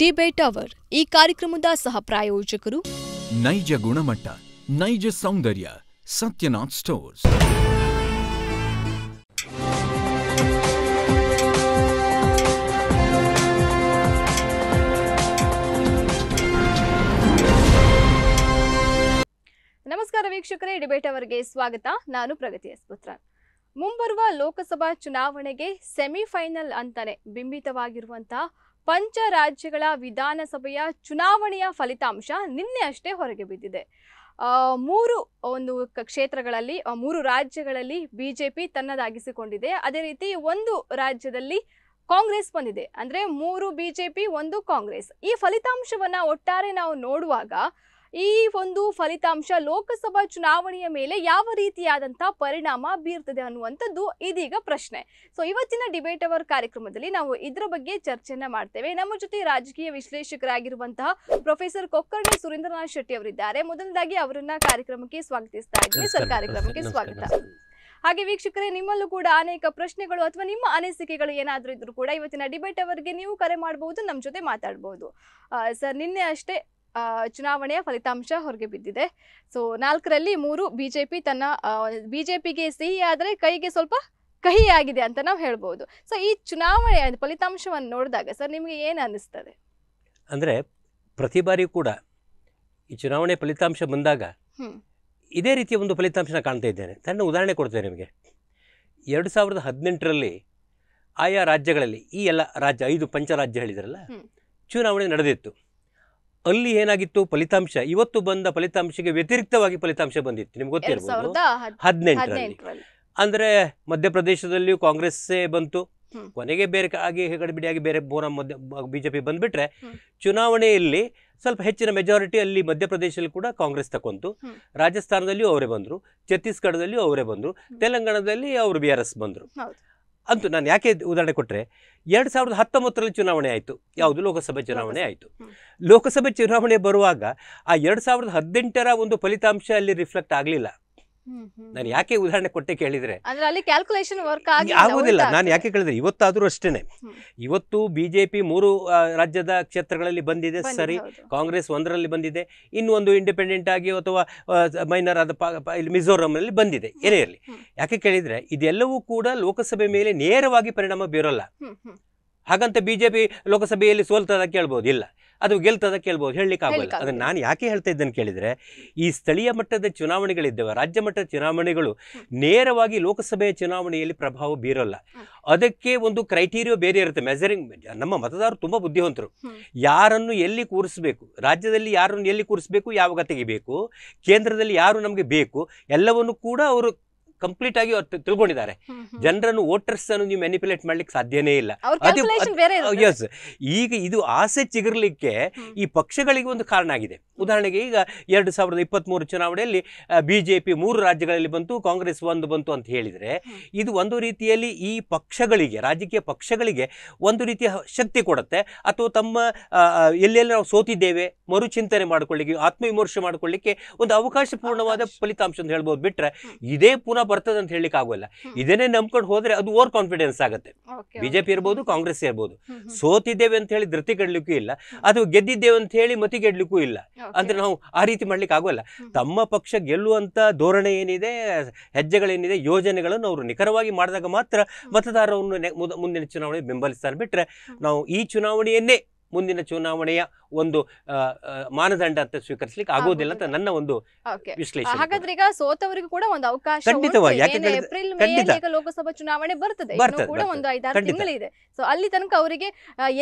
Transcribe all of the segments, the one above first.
Debate hour ಈ ಕಾರ್ಯಕ್ರಮದ ಸಹ ಪ್ರಾಯೋಜಕರು ನೈಜ ಗುಣಮಟ್ಟ ನೈಜ ಸೌಂದರ್ಯ ಸತ್ಯನಾಥ್ ಸ್ಟೋರ್ಸ್ ನಮಸ್ಕಾರ ವೀಕ್ಷಕರೇ ಡಿಬೇಟ್ ಅವರಿಗೆ ಸ್ವಾಗತ ನಾನು ಪ್ರಗತಿ ಪುತ್ರಾ ಮುಂಬರುವ ಲೋಕಸಭಾ ಚುನಾವಣೆಗೆ ಸೆಮಿಫೈನಲ್ ಅಂತಾನೆ ಬಿಂಬಿತವಾಗಿರುವಂತಹ ಪಂಚ ರಾಜ್ಯಗಳ ವಿಧಾನಸಭೆಯ ಚುನಾವಣೆಯ ಫಲಿತಾಂಶ ನಿನ್ನೆ ಅಷ್ಟೇ ಹೊರಗೆ ಬಿದ್ದಿದೆ ಮೂರು ಒಂದು ಕ್ಷೇತ್ರಗಳಲ್ಲಿ ಮೂರು ರಾಜ್ಯಗಳಲ್ಲಿ ಬಿಜೆಪಿ ತನ್ನದಾಗಿಸಿಕೊಂಡಿದೆ ಅದೇ ರೀತಿ ಒಂದು ರಾಜ್ಯದಲ್ಲಿ ಕಾಂಗ್ರೆಸ್ ಬಂದಿದೆ ಅಂದ್ರೆ ಮೂರು ಬಿಜೆಪಿ ಒಂದು ಕಾಂಗ್ರೆಸ್ ಈ ಫಲಿತಾಂಶವನ್ನ ಒಟ್ಟಾರೆ ನಾವು ನೋಡುವಾಗ ಈ ಒಂದು ಫಲಿತಾಂಶ ಲೋಕಸಭಾ ಚುನಾವಣೆಯ ಮೇಲೆ ಯಾವ ರೀತಿಯಾದಂತಹ ಪರಿಣಾಮ ಬೀರ್ತದೆ ಅನ್ನುವಂಥದ್ದು ಇದೀಗ ಪ್ರಶ್ನೆ ಸೊ ಇವತ್ತಿನ ಡಿಬೇಟ್ ಅವರ್ ಕಾರ್ಯಕ್ರಮದಲ್ಲಿ ನಾವು ಇದರ ಬಗ್ಗೆ ಚರ್ಚೆಯನ್ನ ಮಾಡ್ತೇವೆ ನಮ್ಮ ಜೊತೆ ರಾಜಕೀಯ ವಿಶ್ಲೇಷಕರಾಗಿರುವಂತಹ ಪ್ರೊಫೆಸರ್ ಕೊಕ್ಕರ್ಣಿ ಸುರೇಂದ್ರನಾಥ್ ಶೆಟ್ಟಿ ಅವರಿದ್ದಾರೆ ಮೊದಲನೇದಾಗಿ ಅವರನ್ನ ಕಾರ್ಯಕ್ರಮಕ್ಕೆ ಸ್ವಾಗತಿಸ್ತಾ ಇದ್ದೀನಿ ಸರ್ ಕಾರ್ಯಕ್ರಮಕ್ಕೆ ಸ್ವಾಗತ ಹಾಗೆ ವೀಕ್ಷಕರೇ ನಿಮ್ಮಲ್ಲೂ ಕೂಡ ಅನೇಕ ಪ್ರಶ್ನೆಗಳು ಅಥವಾ ನಿಮ್ಮ ಅನಿಸಿಕೆಗಳು ಏನಾದರೂ ಇದ್ರು ಕೂಡ ಇವತ್ತಿನ ಡಿಬೇಟ್ ಅವರಿಗೆ ನೀವು ಕರೆ ಮಾಡಬಹುದು ನಮ್ಮ ಜೊತೆ ಮಾತಾಡಬಹುದು ಸರ್ ನಿನ್ನೆ ಅಷ್ಟೇ ಚುನಾವಣೆಯ ಫಲಿತಾಂಶ ಹೊರಗೆ ಬಿದ್ದಿದೆ ಸೊ ನಾಲ್ಕರಲ್ಲಿ ಮೂರು ಬಿಜೆಪಿ ತನ್ನ ಬಿಜೆಪಿಗೆ ಸಿಹಿ ಆದರೆ ಕೈಗೆ ಸ್ವಲ್ಪ ಕಹಿ ಆಗಿದೆ ಅಂತ ನಾವು ಹೇಳ್ಬೋದು ಸೊ ಈ ಚುನಾವಣೆಯ ಫಲಿತಾಂಶವನ್ನು ನೋಡಿದಾಗ ಸರ್ ನಿಮಗೆ ಏನು ಅನ್ನಿಸ್ತದೆ ಅಂದರೆ ಪ್ರತಿ ಬಾರಿ ಕೂಡ ಈ ಚುನಾವಣೆ ಫಲಿತಾಂಶ ಬಂದಾಗ ಇದೇ ರೀತಿಯ ಒಂದು ಫಲಿತಾಂಶನ ಕಾಣ್ತಾ ಇದ್ದೇನೆ ಸಣ್ಣ ಉದಾಹರಣೆ ಕೊಡ್ತೇನೆ ನಿಮಗೆ ಎರಡು ಸಾವಿರದ ಹದಿನೆಂಟರಲ್ಲಿ ಆಯಾ ರಾಜ್ಯಗಳಲ್ಲಿ ಈ ಎಲ್ಲ ರಾಜ್ಯ ಐದು ಪಂಚರಾಜ್ಯ ಹೇಳಿದ್ರಲ್ಲ ಚುನಾವಣೆ ನಡೆದಿತ್ತು ಅಲ್ಲಿ ಏನಾಗಿತ್ತು ಫಲಿತಾಂಶ ಇವತ್ತು ಬಂದ ಫಲಿತಾಂಶಕ್ಕೆ ವ್ಯತಿರಿಕ್ತವಾಗಿ ಫಲಿತಾಂಶ ಬಂದಿತ್ತು ನಿಮ್ಗೆ ಗೊತ್ತಿರಬಹುದು ಹದಿನೆಂಟರಲ್ಲಿ ಅಂದ್ರೆ ಮಧ್ಯಪ್ರದೇಶದಲ್ಲಿಯೂ ಕಾಂಗ್ರೆಸ್ಸೇ ಬಂತು ಕೊನೆಗೆ ಬೇರೆ ಆಗಿ ಬಿಡಿಯಾಗಿ ಬೇರೆ ಬೋನ ಮಧ್ಯ ಬಿಜೆಪಿ ಬಂದ್ಬಿಟ್ರೆ ಚುನಾವಣೆಯಲ್ಲಿ ಸ್ವಲ್ಪ ಹೆಚ್ಚಿನ ಮೆಜಾರಿಟಿ ಅಲ್ಲಿ ಮಧ್ಯಪ್ರದೇಶದಲ್ಲಿ ಕೂಡ ಕಾಂಗ್ರೆಸ್ ತಕೊಂತು ರಾಜಸ್ಥಾನದಲ್ಲಿಯೂ ಅವರೇ ಬಂದರು ಛತ್ತೀಸ್ಗಢದಲ್ಲಿಯೂ ಅವರೇ ಬಂದರು ತೆಲಂಗಾಣದಲ್ಲಿ ಅವರು ಬಿ ಆರ್ ಎಸ್ ಬಂದರು ಅಂತೂ ನಾನು ಯಾಕೆ ಉದಾಹರಣೆ ಕೊಟ್ಟರೆ ಎರಡು ಸಾವಿರದ ಹತ್ತೊಂಬತ್ತರಲ್ಲಿ ಚುನಾವಣೆ ಆಯಿತು ಯಾವುದು ಲೋಕಸಭೆ ಚುನಾವಣೆ ಆಯಿತು ಲೋಕಸಭೆ ಚುನಾವಣೆ ಬರುವಾಗ ಆ ಎರಡು ಸಾವಿರದ ಹದಿನೆಂಟರ ಒಂದು ಫಲಿತಾಂಶ ಅಲ್ಲಿ ರಿಫ್ಲೆಕ್ಟ್ ಆಗಲಿಲ್ಲ ನಾನು ಯಾಕೆ ಉದಾಹರಣೆ ಕೊಟ್ಟೆ ವರ್ಕ್ ಆಗೋದಿಲ್ಲ ನಾನು ಯಾಕೆ ಕೇಳಿದ್ರೆ ಇವತ್ತಾದರೂ ಅಷ್ಟೇನೆ ಇವತ್ತು ಬಿಜೆಪಿ ಮೂರು ರಾಜ್ಯದ ಕ್ಷೇತ್ರಗಳಲ್ಲಿ ಬಂದಿದೆ ಸರಿ ಕಾಂಗ್ರೆಸ್ ಒಂದರಲ್ಲಿ ಬಂದಿದೆ ಇನ್ನೊಂದು ಇಂಡಿಪೆಂಡೆಂಟ್ ಆಗಿ ಅಥವಾ ಮೈನರ್ ಆದ ಇಲ್ಲಿ ಬಂದಿದೆ ಏನೇ ಇರಲಿ ಯಾಕೆ ಕೇಳಿದ್ರೆ ಇದೆಲ್ಲವೂ ಕೂಡ ಲೋಕಸಭೆ ಮೇಲೆ ನೇರವಾಗಿ ಪರಿಣಾಮ ಬೀರಲ್ಲ ಹಾಗಂತ ಬಿಜೆಪಿ ಲೋಕಸಭೆಯಲ್ಲಿ ಸೋಲ್ತದ ಕೇಳ್ಬೋದಿಲ್ಲ ಇಲ್ಲ ಅದು ಗೆಲ್ತದ ಕೇಳ್ಬೋದು ಹೇಳಲಿಕ್ಕೆ ಆಗೋಲ್ಲ ಅದನ್ನ ನಾನು ಯಾಕೆ ಹೇಳ್ತಾ ಇದ್ದೇನೆ ಕೇಳಿದರೆ ಈ ಸ್ಥಳೀಯ ಮಟ್ಟದ ಚುನಾವಣೆಗಳಿದ್ದಾವೆ ರಾಜ್ಯ ಮಟ್ಟದ ಚುನಾವಣೆಗಳು ನೇರವಾಗಿ ಲೋಕಸಭೆಯ ಚುನಾವಣೆಯಲ್ಲಿ ಪ್ರಭಾವ ಬೀರೋಲ್ಲ ಅದಕ್ಕೆ ಒಂದು ಕ್ರೈಟೀರಿಯೋ ಬೇರೆ ಇರುತ್ತೆ ಮೆಜರಿಂಗ್ ನಮ್ಮ ಮತದಾರರು ತುಂಬ ಬುದ್ಧಿವಂತರು ಯಾರನ್ನು ಎಲ್ಲಿ ಕೂರಿಸಬೇಕು ರಾಜ್ಯದಲ್ಲಿ ಯಾರನ್ನು ಎಲ್ಲಿ ಕೂರಿಸಬೇಕು ಯಾವಾಗ ತೆಗಿಬೇಕು ಕೇಂದ್ರದಲ್ಲಿ ಯಾರು ನಮಗೆ ಬೇಕು ಎಲ್ಲವನ್ನು ಕೂಡ ಅವರು ಕಂಪ್ಲೀಟ್ ಆಗಿ ತಿಳ್ಕೊಂಡಿದ್ದಾರೆ ಜನರನ್ನು ವೋಟರ್ಸ್ ಅನ್ನು ನೀವು ಮ್ಯಾನಿಪುಲೇಟ್ ಮಾಡ್ಲಿಕ್ಕೆ ಸಾಧ್ಯನೇ ಇಲ್ಲ ಎಸ್ ಈಗ ಇದು ಆಸೆ ಚಿಗುರ್ಲಿಕ್ಕೆ ಈ ಪಕ್ಷಗಳಿಗೆ ಒಂದು ಕಾರಣ ಆಗಿದೆ ಉದಾಹರಣೆಗೆ ಈಗ ಎರಡು ಸಾವಿರದ ಮೂರು ಚುನಾವಣೆಯಲ್ಲಿ ಬಿಜೆಪಿ ಮೂರು ರಾಜ್ಯಗಳಲ್ಲಿ ಬಂತು ಕಾಂಗ್ರೆಸ್ ಒಂದು ಬಂತು ಅಂತ ಹೇಳಿದರೆ ಇದು ಒಂದು ರೀತಿಯಲ್ಲಿ ಈ ಪಕ್ಷಗಳಿಗೆ ರಾಜಕೀಯ ಪಕ್ಷಗಳಿಗೆ ಒಂದು ರೀತಿಯ ಶಕ್ತಿ ಕೊಡುತ್ತೆ ಅಥವಾ ತಮ್ಮ ಎಲ್ಲೆಲ್ಲಿ ನಾವು ಸೋತಿದ್ದೇವೆ ಮರುಚಿಂತನೆ ಮಾಡಿಕೊಳ್ಳಿಕ್ಕೆ ಆತ್ಮವಿಮರ್ಶೆ ಮಾಡಿಕೊಳ್ಳಿಕ್ಕೆ ಒಂದು ಅವಕಾಶಪೂರ್ಣವಾದ ಫಲಿತಾಂಶ ಅಂತ ಹೇಳ್ಬೋದು ಬಿಟ್ರೆ ಇದೇ ಪುನಃ ಬರ್ತದೆ ಅಂತ ಹೇಳಿಕ್ ಆಗೋಲ್ಲ ಇದನ್ನೇ ನಂಬ್ಕೊಂಡು ಹೋದ್ರೆ ಅದು ಓವರ್ ಕಾನ್ಫಿಡೆನ್ಸ್ ಆಗುತ್ತೆ ಬಿಜೆಪಿ ಇರ್ಬೋದು ಕಾಂಗ್ರೆಸ್ ಇರ್ಬೋದು ಸೋತಿದ್ದೇವೆ ಅಂತ ಹೇಳಿ ಧೃತಿ ಕೆಡ್ಲಿಕ್ಕೂ ಇಲ್ಲ ಅದು ಗೆದ್ದಿದ್ದೇವೆ ಅಂತ ಹೇಳಿ ಮತಿಗೆಡ್ಲಿಕ್ಕೂ ಇಲ್ಲ ಅಂದ್ರೆ ನಾವು ಆ ರೀತಿ ಮಾಡ್ಲಿಕ್ಕೆ ಆಗೋಲ್ಲ ತಮ್ಮ ಪಕ್ಷ ಗೆಲ್ಲುವಂತ ಧೋರಣೆ ಏನಿದೆ ಹೆಜ್ಜೆಗಳೇನಿದೆ ಯೋಜನೆಗಳನ್ನು ಅವರು ನಿಖರವಾಗಿ ಮಾಡಿದಾಗ ಮಾತ್ರ ಮತದಾರರನ್ನು ಮುಂದಿನ ಚುನಾವಣೆ ಬೆಂಬಲಿಸ್ತಾರೆ ಬಿಟ್ರೆ ನಾವು ಈ ಚುನಾವಣೆಯನ್ನೇ ಮುಂದಿನ ಚುನಾವಣೆಯ ಒಂದು ಮಾನದಂಡ ಅಂತ ಸ್ವೀಕರಿಸಲಿಕ್ಕೆ ಆಗೋದಿಲ್ಲ ಅಂತ ನನ್ನ ಒಂದು ವಿಶ್ಲೇಷಣೆ ಹಾಗಾದ್ರೆ ಈಗ ಸೋತವರಿಗೂ ಕೂಡ ಒಂದು ಅವಕಾಶ ಖಂಡಿತವಾಗಿ ಯಾಕಂದ್ರೆ ಲೋಕಸಭಾ ಚುನಾವಣೆ ಬರ್ತದೆ ಕೂಡ ಒಂದು ಐದಾರು ತಿಂಗಳಿದೆ ಸೊ ಅಲ್ಲಿ ತನಕ ಅವರಿಗೆ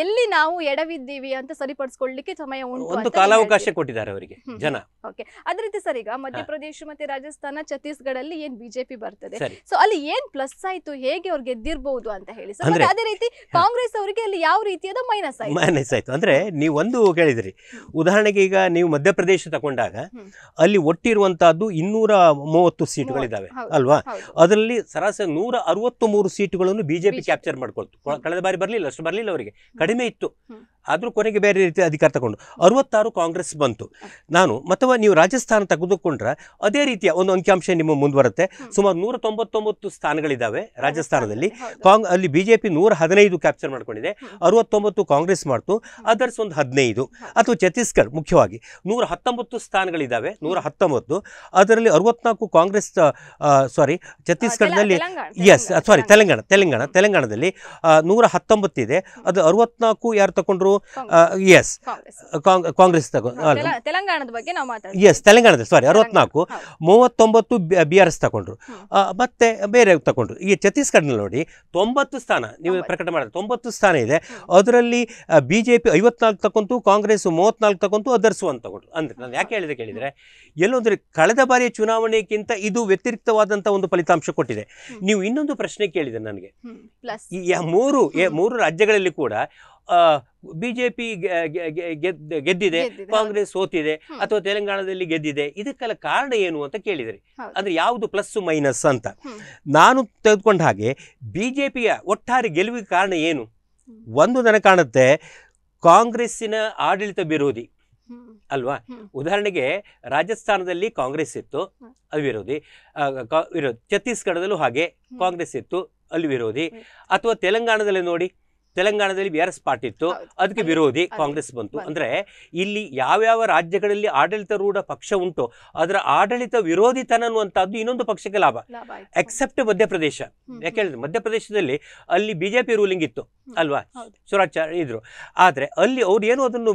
ಎಲ್ಲಿ ನಾವು ಎಡವಿದ್ದೀವಿ ಅಂತ ಸರಿಪಡಿಸಿಕೊಳ್ಳಲಿಕ್ಕೆ ಸಮಯ ಉಂಟು ಒಂದು ಕಾಲಾವಕಾಶ ಕೊಟ್ಟಿದ್ದಾರೆ ಅವರಿಗೆ ಜನ ಓಕೆ ಅದೇ ರೀತಿ ಸರ್ ಈಗ ಮಧ್ಯಪ್ರದೇಶ ಮತ್ತೆ ರಾಜಸ್ಥಾನ ಛತ್ತೀಸ್ಗಢ ಅಲ್ಲಿ ಏನ್ ಬಿಜೆಪಿ ಬರ್ತದೆ ಸೊ ಅಲ್ಲಿ ಏನ್ ಪ್ಲಸ್ ಆಯ್ತು ಹೇಗೆ ಅವ್ರಿಗೆ ಗೆದ್ದಿರಬಹುದು ಅಂತ ಹೇಳಿ ಅದೇ ರೀತಿ ಕಾಂಗ್ರೆಸ್ ಅವರಿಗೆ ಅಲ್ಲಿ ಯಾವ ರೀತಿಯಾದ ಮೈನಸ್ ಆಯ್ತು ಮೈನಸ್ ಆಯ್ತು ಅಂದ್ರೆ ನೀವು ಒಂದು ಕೇಳಿದ್ರಿ ಉದಾಹರಣೆಗೆ ಈಗ ನೀವು ಮಧ್ಯಪ್ರದೇಶ ತಗೊಂಡಾಗ ಅಲ್ಲಿ ಒಟ್ಟಿರುವಂತಹದ್ದು ಇನ್ನೂರ ಮೂವತ್ತು ಸೀಟುಗಳಿದ್ದಾವೆ ಅಲ್ವಾ ಅದರಲ್ಲಿ ಸರಾಸರಿ ನೂರ ಅರವತ್ತು ಮೂರು ಸೀಟುಗಳನ್ನು ಬಿಜೆಪಿ ಕ್ಯಾಪ್ಚರ್ ಮಾಡ್ಕೊಳ್ತು ಕಳೆದ ಬಾರಿ ಬರಲಿಲ್ಲ ಅಷ್ಟು ಬರಲಿಲ್ಲ ಅವರಿಗೆ ಕಡಿಮೆ ಇತ್ತು ಆದರೂ ಕೊನೆಗೆ ಬೇರೆ ರೀತಿ ಅಧಿಕಾರ ತಗೊಂಡು ಅರವತ್ತಾರು ಕಾಂಗ್ರೆಸ್ ಬಂತು ನಾನು ಅಥವಾ ನೀವು ರಾಜಸ್ಥಾನ ತೆಗೆದುಕೊಂಡ್ರೆ ಅದೇ ರೀತಿಯ ಒಂದು ಅಂಕಿಅಂಶ ನಿಮ್ಮ ಮುಂದುವರುತ್ತೆ ಸುಮಾರು ನೂರ ತೊಂಬತ್ತೊಂಬತ್ತು ಸ್ಥಾನಗಳಿದ್ದಾವೆ ರಾಜಸ್ಥಾನದಲ್ಲಿ ಕಾಂಗ್ ಅಲ್ಲಿ ಬಿಜೆಪಿ ಜೆ ನೂರ ಹದಿನೈದು ಕ್ಯಾಪ್ಚರ್ ಮಾಡ್ಕೊಂಡಿದೆ ಅರವತ್ತೊಂಬತ್ತು ಕಾಂಗ್ರೆಸ್ ಮಾಡ್ತು ಅದರ್ಸ್ ಒಂದು ಹದಿನೈದು ಅಥವಾ ಛತ್ತೀಸ್ಗಢ ಮುಖ್ಯವಾಗಿ ನೂರ ಹತ್ತೊಂಬತ್ತು ಸ್ಥಾನಗಳಿದ್ದಾವೆ ನೂರ ಹತ್ತೊಂಬತ್ತು ಅದರಲ್ಲಿ ಅರವತ್ನಾಲ್ಕು ಕಾಂಗ್ರೆಸ್ ಸಾರಿ ಛತ್ತೀಸ್ಗಢದಲ್ಲಿ ಎಸ್ ಸಾರಿ ತೆಲಂಗಾಣ ತೆಲಂಗಾಣ ತೆಲಂಗಾಣದಲ್ಲಿ ನೂರ ಹತ್ತೊಂಬತ್ತಿದೆ ಅದು ಅರವತ್ನಾಲ್ಕು ಯಾರು ತಗೊಂಡ್ರು ಎಸ್ ಕಾಂಗ್ರೆಸ್ ತೆಲಂಗಾಣದ ಎಸ್ ತೆಲಂಗಾಣದಲ್ಲಿ ಸಾರಿ ಅರವತ್ನಾಲ್ಕು ಮೂವತ್ತೊಂಬತ್ತು ಬಿ ಆರ್ ಎಸ್ ತಗೊಂಡ್ರು ಮತ್ತೆ ಬೇರೆ ತಗೊಂಡ್ರು ಈ ಛತ್ತೀಸ್ಗಢದಲ್ಲಿ ನೋಡಿ ತೊಂಬತ್ತು ಸ್ಥಾನ ನೀವು ಪ್ರಕಟ ಮಾಡಿದ್ರೆ ತೊಂಬತ್ತು ಸ್ಥಾನ ಇದೆ ಅದರಲ್ಲಿ ಬಿಜೆಪಿ ಐವತ್ನಾಲ್ಕು ತಕ್ಕಂತೂ ಕಾಂಗ್ರೆಸ್ ಕಾಂಗ್ರೆಸ್ ಮೂವತ್ನಾಲ್ಕು ತಗೊಂತು ಅದರ್ಸು ಅಂತ ತಗೊಂಡು ಅಂದರೆ ನಾನು ಯಾಕೆ ಹೇಳಿದೆ ಕೇಳಿದರೆ ಎಲ್ಲೊಂದರೆ ಕಳೆದ ಬಾರಿಯ ಚುನಾವಣೆಗಿಂತ ಇದು ವ್ಯತಿರಿಕ್ತವಾದಂಥ ಒಂದು ಫಲಿತಾಂಶ ಕೊಟ್ಟಿದೆ ನೀವು ಇನ್ನೊಂದು ಪ್ರಶ್ನೆ ಕೇಳಿದೆ ನನಗೆ ಈ ಮೂರು ಮೂರು ರಾಜ್ಯಗಳಲ್ಲಿ ಕೂಡ ಬಿಜೆಪಿ ಗೆದ್ದಿದೆ ಕಾಂಗ್ರೆಸ್ ಸೋತಿದೆ ಅಥವಾ ತೆಲಂಗಾಣದಲ್ಲಿ ಗೆದ್ದಿದೆ ಇದಕ್ಕೆಲ್ಲ ಕಾರಣ ಏನು ಅಂತ ಕೇಳಿದರೆ ಅಂದ್ರೆ ಯಾವುದು ಪ್ಲಸ್ ಮೈನಸ್ ಅಂತ ನಾನು ತೆಗೆದುಕೊಂಡ ಹಾಗೆ ಬಿಜೆಪಿಯ ಒಟ್ಟಾರೆ ಗೆಲುವಿಗೆ ಕಾರಣ ಏನು ಒಂದು ನನಗೆ ಕಾಣುತ್ತೆ ಕಾಂಗ್ರೆಸ್ಸಿನ ಆಡಳಿತ ವಿರೋಧಿ ಅಲ್ವಾ ಉದಾಹರಣೆಗೆ ರಾಜಸ್ಥಾನದಲ್ಲಿ ಕಾಂಗ್ರೆಸ್ ಇತ್ತು ಅಲ್ಲಿ ವಿರೋಧಿ ವಿರೋಧಿ ಛತ್ತೀಸ್ಗಢದಲ್ಲೂ ಹಾಗೆ ಕಾಂಗ್ರೆಸ್ ಇತ್ತು ಅಲ್ಲಿ ವಿರೋಧಿ ಅಥವಾ ತೆಲಂಗಾಣದಲ್ಲಿ ನೋಡಿ ತೆಲಂಗಾಣದಲ್ಲಿ ಬಿ ಆರ್ ಎಸ್ ಪಾರ್ಟಿ ಇತ್ತು ಅದಕ್ಕೆ ವಿರೋಧಿ ಕಾಂಗ್ರೆಸ್ ಬಂತು ಅಂದ್ರೆ ಇಲ್ಲಿ ಯಾವ್ಯಾವ ರಾಜ್ಯಗಳಲ್ಲಿ ಆಡಳಿತ ರೂಢ ಪಕ್ಷ ಉಂಟು ಅದರ ಆಡಳಿತ ವಿರೋಧಿತನ ಅನ್ನುವಂಥದ್ದು ಇನ್ನೊಂದು ಪಕ್ಷಕ್ಕೆ ಲಾಭ ಎಕ್ಸೆಪ್ಟ್ ಮಧ್ಯಪ್ರದೇಶ ಯಾಕೆ ಹೇಳಿದ್ರೆ ಮಧ್ಯಪ್ರದೇಶದಲ್ಲಿ ಅಲ್ಲಿ ಬಿಜೆಪಿ ರೂಲಿಂಗ್ ಇತ್ತು ಅಲ್ವಾ ಸ್ವರಾಜ್ ಇದ್ರು ಆದ್ರೆ ಅಲ್ಲಿ ಅವ್ರು ಏನು ಅದನ್ನು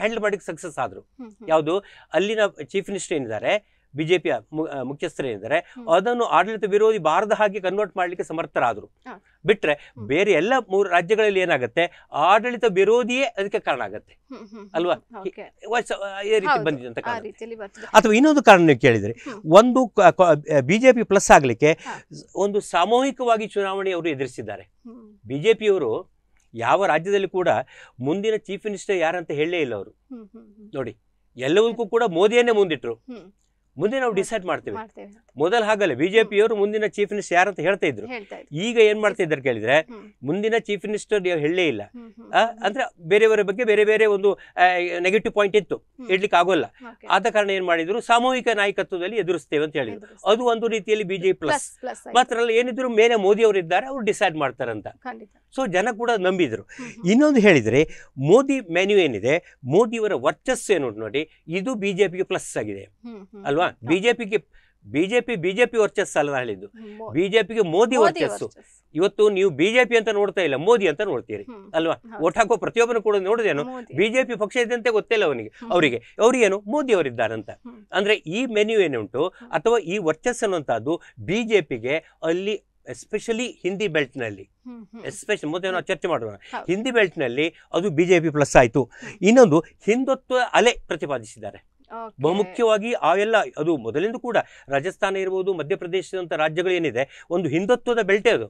ಹ್ಯಾಂಡಲ್ ಮಾಡಿ ಸಕ್ಸಸ್ ಆದ್ರು ಯಾವುದು ಅಲ್ಲಿನ ಚೀಫ್ ಮಿನಿಸ್ಟರ್ ಏನಿದ್ದಾರೆ ಬಿಜೆಪಿಯ ಮುಖ್ಯಸ್ಥರೇನಿದ್ದಾರೆ ಅದನ್ನು ಆಡಳಿತ ವಿರೋಧಿ ಬಾರದ ಹಾಗೆ ಕನ್ವರ್ಟ್ ಮಾಡಲಿಕ್ಕೆ ಸಮರ್ಥರಾದರು ಬಿಟ್ರೆ ಬೇರೆ ಎಲ್ಲ ಮೂರು ರಾಜ್ಯಗಳಲ್ಲಿ ಏನಾಗುತ್ತೆ ಆಡಳಿತ ವಿರೋಧಿಯೇ ಅದಕ್ಕೆ ಕಾರಣ ಆಗತ್ತೆ ಅಲ್ವಾ ರೀತಿ ಬಂದಿದೆ ಅಂತ ಅಥವಾ ಇನ್ನೊಂದು ಕಾರಣ ನೀವು ಕೇಳಿದ್ರೆ ಒಂದು ಬಿಜೆಪಿ ಪ್ಲಸ್ ಆಗಲಿಕ್ಕೆ ಒಂದು ಸಾಮೂಹಿಕವಾಗಿ ಚುನಾವಣೆ ಅವರು ಎದುರಿಸಿದ್ದಾರೆ ಬಿಜೆಪಿಯವರು ಯಾವ ರಾಜ್ಯದಲ್ಲಿ ಕೂಡ ಮುಂದಿನ ಚೀಫ್ ಮಿನಿಸ್ಟರ್ ಯಾರಂತ ಹೇಳಲೇ ಇಲ್ಲ ಅವರು ನೋಡಿ ಎಲ್ಲವಕ್ಕೂ ಕೂಡ ಮೋದಿಯನ್ನೇ ಮುಂದಿಟ್ರು ಮುಂದೆ ನಾವು ಡಿಸೈಡ್ ಮಾಡ್ತೀವಿ ಮೊದಲು ಹಾಗಲ್ಲ ಬಿಜೆಪಿಯವರು ಮುಂದಿನ ಚೀಫ್ ಮಿನಿಸ್ಟರ್ ಯಾರಂತ ಹೇಳ್ತಾ ಇದ್ರು ಈಗ ಏನ್ ಮಾಡ್ತಾ ಇದ್ದಾರೆ ಕೇಳಿದ್ರೆ ಮುಂದಿನ ಚೀಫ್ ಮಿನಿಸ್ಟರ್ ಹೇಳಲೇ ಇಲ್ಲ ಅಂದ್ರೆ ಬೇರೆಯವರ ಬಗ್ಗೆ ಬೇರೆ ಬೇರೆ ಒಂದು ನೆಗೆಟಿವ್ ಪಾಯಿಂಟ್ ಇತ್ತು ಇಡ್ಲಿಕ್ಕೆ ಆಗೋಲ್ಲ ಆದ ಕಾರಣ ಏನ್ ಮಾಡಿದ್ರು ಸಾಮೂಹಿಕ ನಾಯಕತ್ವದಲ್ಲಿ ಎದುರಿಸ್ತೇವೆ ಅಂತ ಹೇಳಿದ್ರು ಅದು ಒಂದು ರೀತಿಯಲ್ಲಿ ಬಿಜೆಪಿ ಪ್ಲಸ್ ಮಾತ್ರ ಏನಿದ್ರು ಮೇಲೆ ಮೋದಿ ಅವರು ಇದ್ದಾರೆ ಅವ್ರು ಡಿಸೈಡ್ ಮಾಡ್ತಾರಂತ ಸೊ ಜನ ಕೂಡ ನಂಬಿದ್ರು ಇನ್ನೊಂದು ಹೇಳಿದ್ರೆ ಮೋದಿ ಮೆನ್ಯೂ ಏನಿದೆ ಮೋದಿಯವರ ವರ್ಚಸ್ಸು ಏನು ನೋಡಿ ಇದು ಬಿಜೆಪಿಗೆ ಪ್ಲಸ್ ಆಗಿದೆ ಅಲ್ವಾ ಬಿಜೆಪಿಗೆ ಬಿಜೆಪಿ ಬಿಜೆಪಿ ವರ್ಚಸ್ ಅಲ್ಲ ಹೇಳಿದ್ದು ಬಿಜೆಪಿಗೆ ಮೋದಿ ವರ್ಚಸ್ಸು ಇವತ್ತು ನೀವು ಬಿಜೆಪಿ ಅಂತ ನೋಡ್ತಾ ಇಲ್ಲ ಮೋದಿ ಅಂತ ನೋಡ್ತೀರಿ ಅಲ್ವಾ ಓಟ್ ಹಾಕೋ ಪ್ರತಿಯೊಬ್ಬನು ಕೂಡ ನೋಡುದೇನು ಬಿಜೆಪಿ ಪಕ್ಷ ಇದ್ದಂತೆ ಗೊತ್ತಿಲ್ಲ ಅವನಿಗೆ ಅವರಿಗೆ ಏನು ಮೋದಿ ಅವರಿದ್ದಾರಂತ ಅಂದ್ರೆ ಈ ಮೆನ್ಯೂ ಏನುಂಟು ಅಥವಾ ಈ ವರ್ಚಸ್ ಅನ್ನುವಂಥದ್ದು ಬಿಜೆಪಿಗೆ ಅಲ್ಲಿ ಎಸ್ಪೆಷಲಿ ಹಿಂದಿ ನಲ್ಲಿ ಎಸ್ಪೆಷಲಿ ಮೋದಿ ನಾವು ಚರ್ಚೆ ಮಾಡೋಣ ಹಿಂದಿ ನಲ್ಲಿ ಅದು ಬಿಜೆಪಿ ಪ್ಲಸ್ ಆಯಿತು ಇನ್ನೊಂದು ಹಿಂದುತ್ವ ಅಲೆ ಪ್ರತಿಪಾದಿಸಿದ್ದಾರೆ ಬಹುಮುಖ್ಯವಾಗಿ ಅವೆಲ್ಲ ಅದು ಮೊದಲಿಂದ ಕೂಡ ರಾಜಸ್ಥಾನ ಇರ್ಬೋದು ರಾಜ್ಯಗಳು ಏನಿದೆ ಒಂದು ಹಿಂದುತ್ವದ ಬೆಲ್ಟೆ ಅದು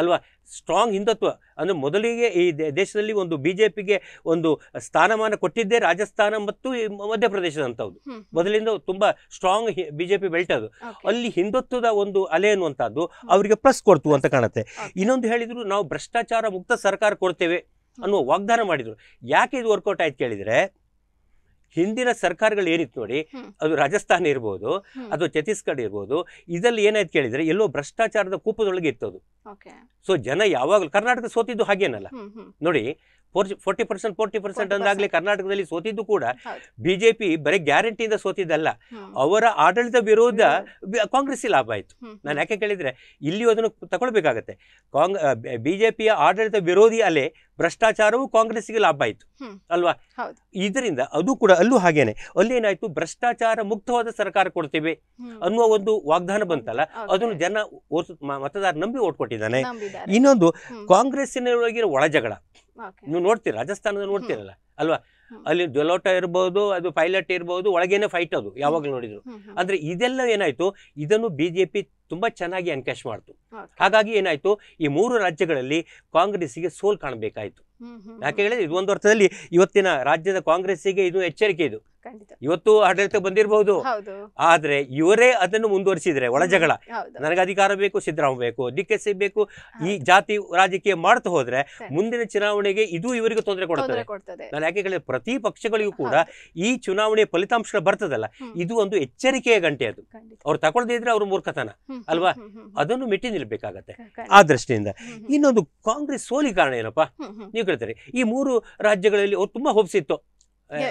ಅಲ್ವಾ ಸ್ಟ್ರಾಂಗ್ ಹಿಂದುತ್ವ ಅಂದ್ರೆ ಮೊದಲಿಗೆ ಈ ದೇಶದಲ್ಲಿ ಒಂದು ಬಿಜೆಪಿಗೆ ಒಂದು ಸ್ಥಾನಮಾನ ಕೊಟ್ಟಿದ್ದೇ ರಾಜಸ್ಥಾನ ಮತ್ತು ಮಧ್ಯಪ್ರದೇಶದಂಥವ್ದು ಮೊದಲಿಂದ ತುಂಬಾ ಸ್ಟ್ರಾಂಗ್ ಬಿಜೆಪಿ ಜೆ ಅದು ಅಲ್ಲಿ ಹಿಂದುತ್ವದ ಒಂದು ಅಲೆ ಅನ್ನುವಂಥದ್ದು ಅವರಿಗೆ ಪ್ಲಸ್ ಕೊಡ್ತು ಅಂತ ಕಾಣುತ್ತೆ ಇನ್ನೊಂದು ಹೇಳಿದ್ರು ನಾವು ಭ್ರಷ್ಟಾಚಾರ ಮುಕ್ತ ಸರ್ಕಾರ ಕೊಡ್ತೇವೆ ಅನ್ನುವ ವಾಗ್ದಾನ ಮಾಡಿದರು ಯಾಕೆ ಇದು ವರ್ಕೌಟ್ ಆಯ್ತು ಕೇಳಿದರೆ ಹಿಂದಿನ ಸರ್ಕಾರಗಳು ಏನಿತ್ತು ನೋಡಿ ಅದು ರಾಜಸ್ಥಾನ ಇರ್ಬೋದು ಅದು ಛತ್ತೀಸ್ಗಢ ಇರ್ಬೋದು ಇದರಲ್ಲಿ ಏನಾಯ್ತು ಕೇಳಿದ್ರೆ ಎಲ್ಲೋ ಭ್ರಷ್ಟಾಚಾರದ ಕೂಪದೊಳಗೆ ಇತ್ತು ಅದು ಸೊ ಜನ ಯಾವಾಗಲೂ ಕರ್ನಾಟಕ ಸೋತಿದ್ದು ಹಾಗೇನಲ್ಲ ನೋಡಿ ಫೋರ್ಟಿ ಪರ್ಸೆಂಟ್ ಫೋರ್ಟಿ ಪರ್ಸೆಂಟ್ ಅಂದಾಗಲಿ ಕರ್ನಾಟಕದಲ್ಲಿ ಸೋತಿದ್ದು ಕೂಡ ಬಿಜೆಪಿ ಬರೀ ಗ್ಯಾರಂಟಿಯಿಂದ ಸೋತಿದ್ದಲ್ಲ ಅವರ ಆಡಳಿತ ವಿರೋಧ ಕಾಂಗ್ರೆಸ್ ಲಾಭ ಆಯಿತು ನಾನು ಯಾಕೆ ಕೇಳಿದರೆ ಇಲ್ಲಿ ಅದನ್ನು ತಗೊಳ್ಬೇಕಾಗತ್ತೆ ಕಾಂಗ್ ಬಿಜೆಪಿಯ ಆಡಳಿತ ವಿರೋಧಿ ಅಲೆ ಭ್ರಷ್ಟಾಚಾರವು ಕಾಂಗ್ರೆಸ್ಗೆ ಲಾಭ ಆಯಿತು ಅಲ್ವಾ ಇದರಿಂದ ಅದು ಕೂಡ ಅಲ್ಲೂ ಹಾಗೇನೆ ಅಲ್ಲಿ ಅಲ್ಲೇನಾಯ್ತು ಭ್ರಷ್ಟಾಚಾರ ಮುಕ್ತವಾದ ಸರ್ಕಾರ ಕೊಡ್ತೀವಿ ಅನ್ನುವ ಒಂದು ವಾಗ್ದಾನ ಬಂತಲ್ಲ ಅದನ್ನು ಜನ ಮತದಾರ ನಂಬಿ ಓಟ್ ಕೊಟ್ಟಿದ್ದಾನೆ ಇನ್ನೊಂದು ಕಾಂಗ್ರೆಸ್ಸಿನ ಒಳಜಗಳ ನೀವು ನೋಡ್ತೀರ ರಾಜಸ್ಥಾನದ ನೋಡ್ತೀರಲ್ಲ ಅಲ್ವಾ ಅಲ್ಲಿ ಜೊಲೋಟ ಇರ್ಬೋದು ಅದು ಪೈಲಟ್ ಇರ್ಬೋದು ಒಳಗೇನೆ ಫೈಟ್ ಅದು ಯಾವಾಗಲೂ ನೋಡಿದ್ರು ಅಂದ್ರೆ ಇದೆಲ್ಲ ಏನಾಯ್ತು ಇದನ್ನು ಬಿಜೆಪಿ ತುಂಬಾ ಚೆನ್ನಾಗಿ ಅನ್ಕಾಶ್ ಮಾಡ್ತು ಹಾಗಾಗಿ ಏನಾಯ್ತು ಈ ಮೂರು ರಾಜ್ಯಗಳಲ್ಲಿ ಕಾಂಗ್ರೆಸ್ಗೆ ಸೋಲ್ ಕಾಣಬೇಕಾಯ್ತು ಯಾಕೆ ಹೇಳಿದ್ರೆ ಇದು ಒಂದು ಅರ್ಥದಲ್ಲಿ ಇವತ್ತಿನ ರಾಜ್ಯದ ಕಾಂಗ್ರೆಸ್ಸಿಗೆ ಇದು ಎಚ್ಚರಿಕೆ ಇದು ಇವತ್ತು ಆಡಳಿತ ಬಂದಿರಬಹುದು ಆದ್ರೆ ಇವರೇ ಅದನ್ನು ಮುಂದುವರಿಸಿದ್ರೆ ಒಳ ಜಗಳ ನನಗೆ ಅಧಿಕಾರ ಬೇಕು ಸಿದ್ದರಾಮಯ್ಯ ಬೇಕು ಡಿ ಕೆ ಈ ಜಾತಿ ರಾಜಕೀಯ ಮಾಡ್ತಾ ಹೋದ್ರೆ ಮುಂದಿನ ಚುನಾವಣೆಗೆ ಇದು ಇವರಿಗೆ ತೊಂದರೆ ಕೊಡ್ತದೆ ನಾನು ಯಾಕೆ ಹೇಳಿದ್ರೆ ಪ್ರತಿ ಪಕ್ಷಗಳಿಗೂ ಕೂಡ ಈ ಚುನಾವಣೆ ಫಲಿತಾಂಶಗಳು ಬರ್ತದಲ್ಲ ಇದು ಒಂದು ಎಚ್ಚರಿಕೆಯ ಗಂಟೆ ಅದು ಅವ್ರು ತಗೊಳ್ದಿದ್ರೆ ಇದ್ರೆ ಅವ್ರ ಮೂರ್ಖತನ ಅಲ್ವಾ ಅದನ್ನು ಮೆಟ್ಟಿ ನಿಲ್ಬೇಕಾಗತ್ತೆ ಆ ದೃಷ್ಟಿಯಿಂದ ಇನ್ನೊಂದು ಕಾಂಗ್ರೆಸ್ ಸೋಲಿ ಕಾರಣ ಏನಪ್ಪಾ ನೀವು ಕೇಳ್ತಾರೆ ಈ ಮೂರು ರಾಜ್ಯಗಳಲ್ಲಿ ಅವ್ರು ತುಂಬಾ ಹೋಪ್ಸಿತ್ತು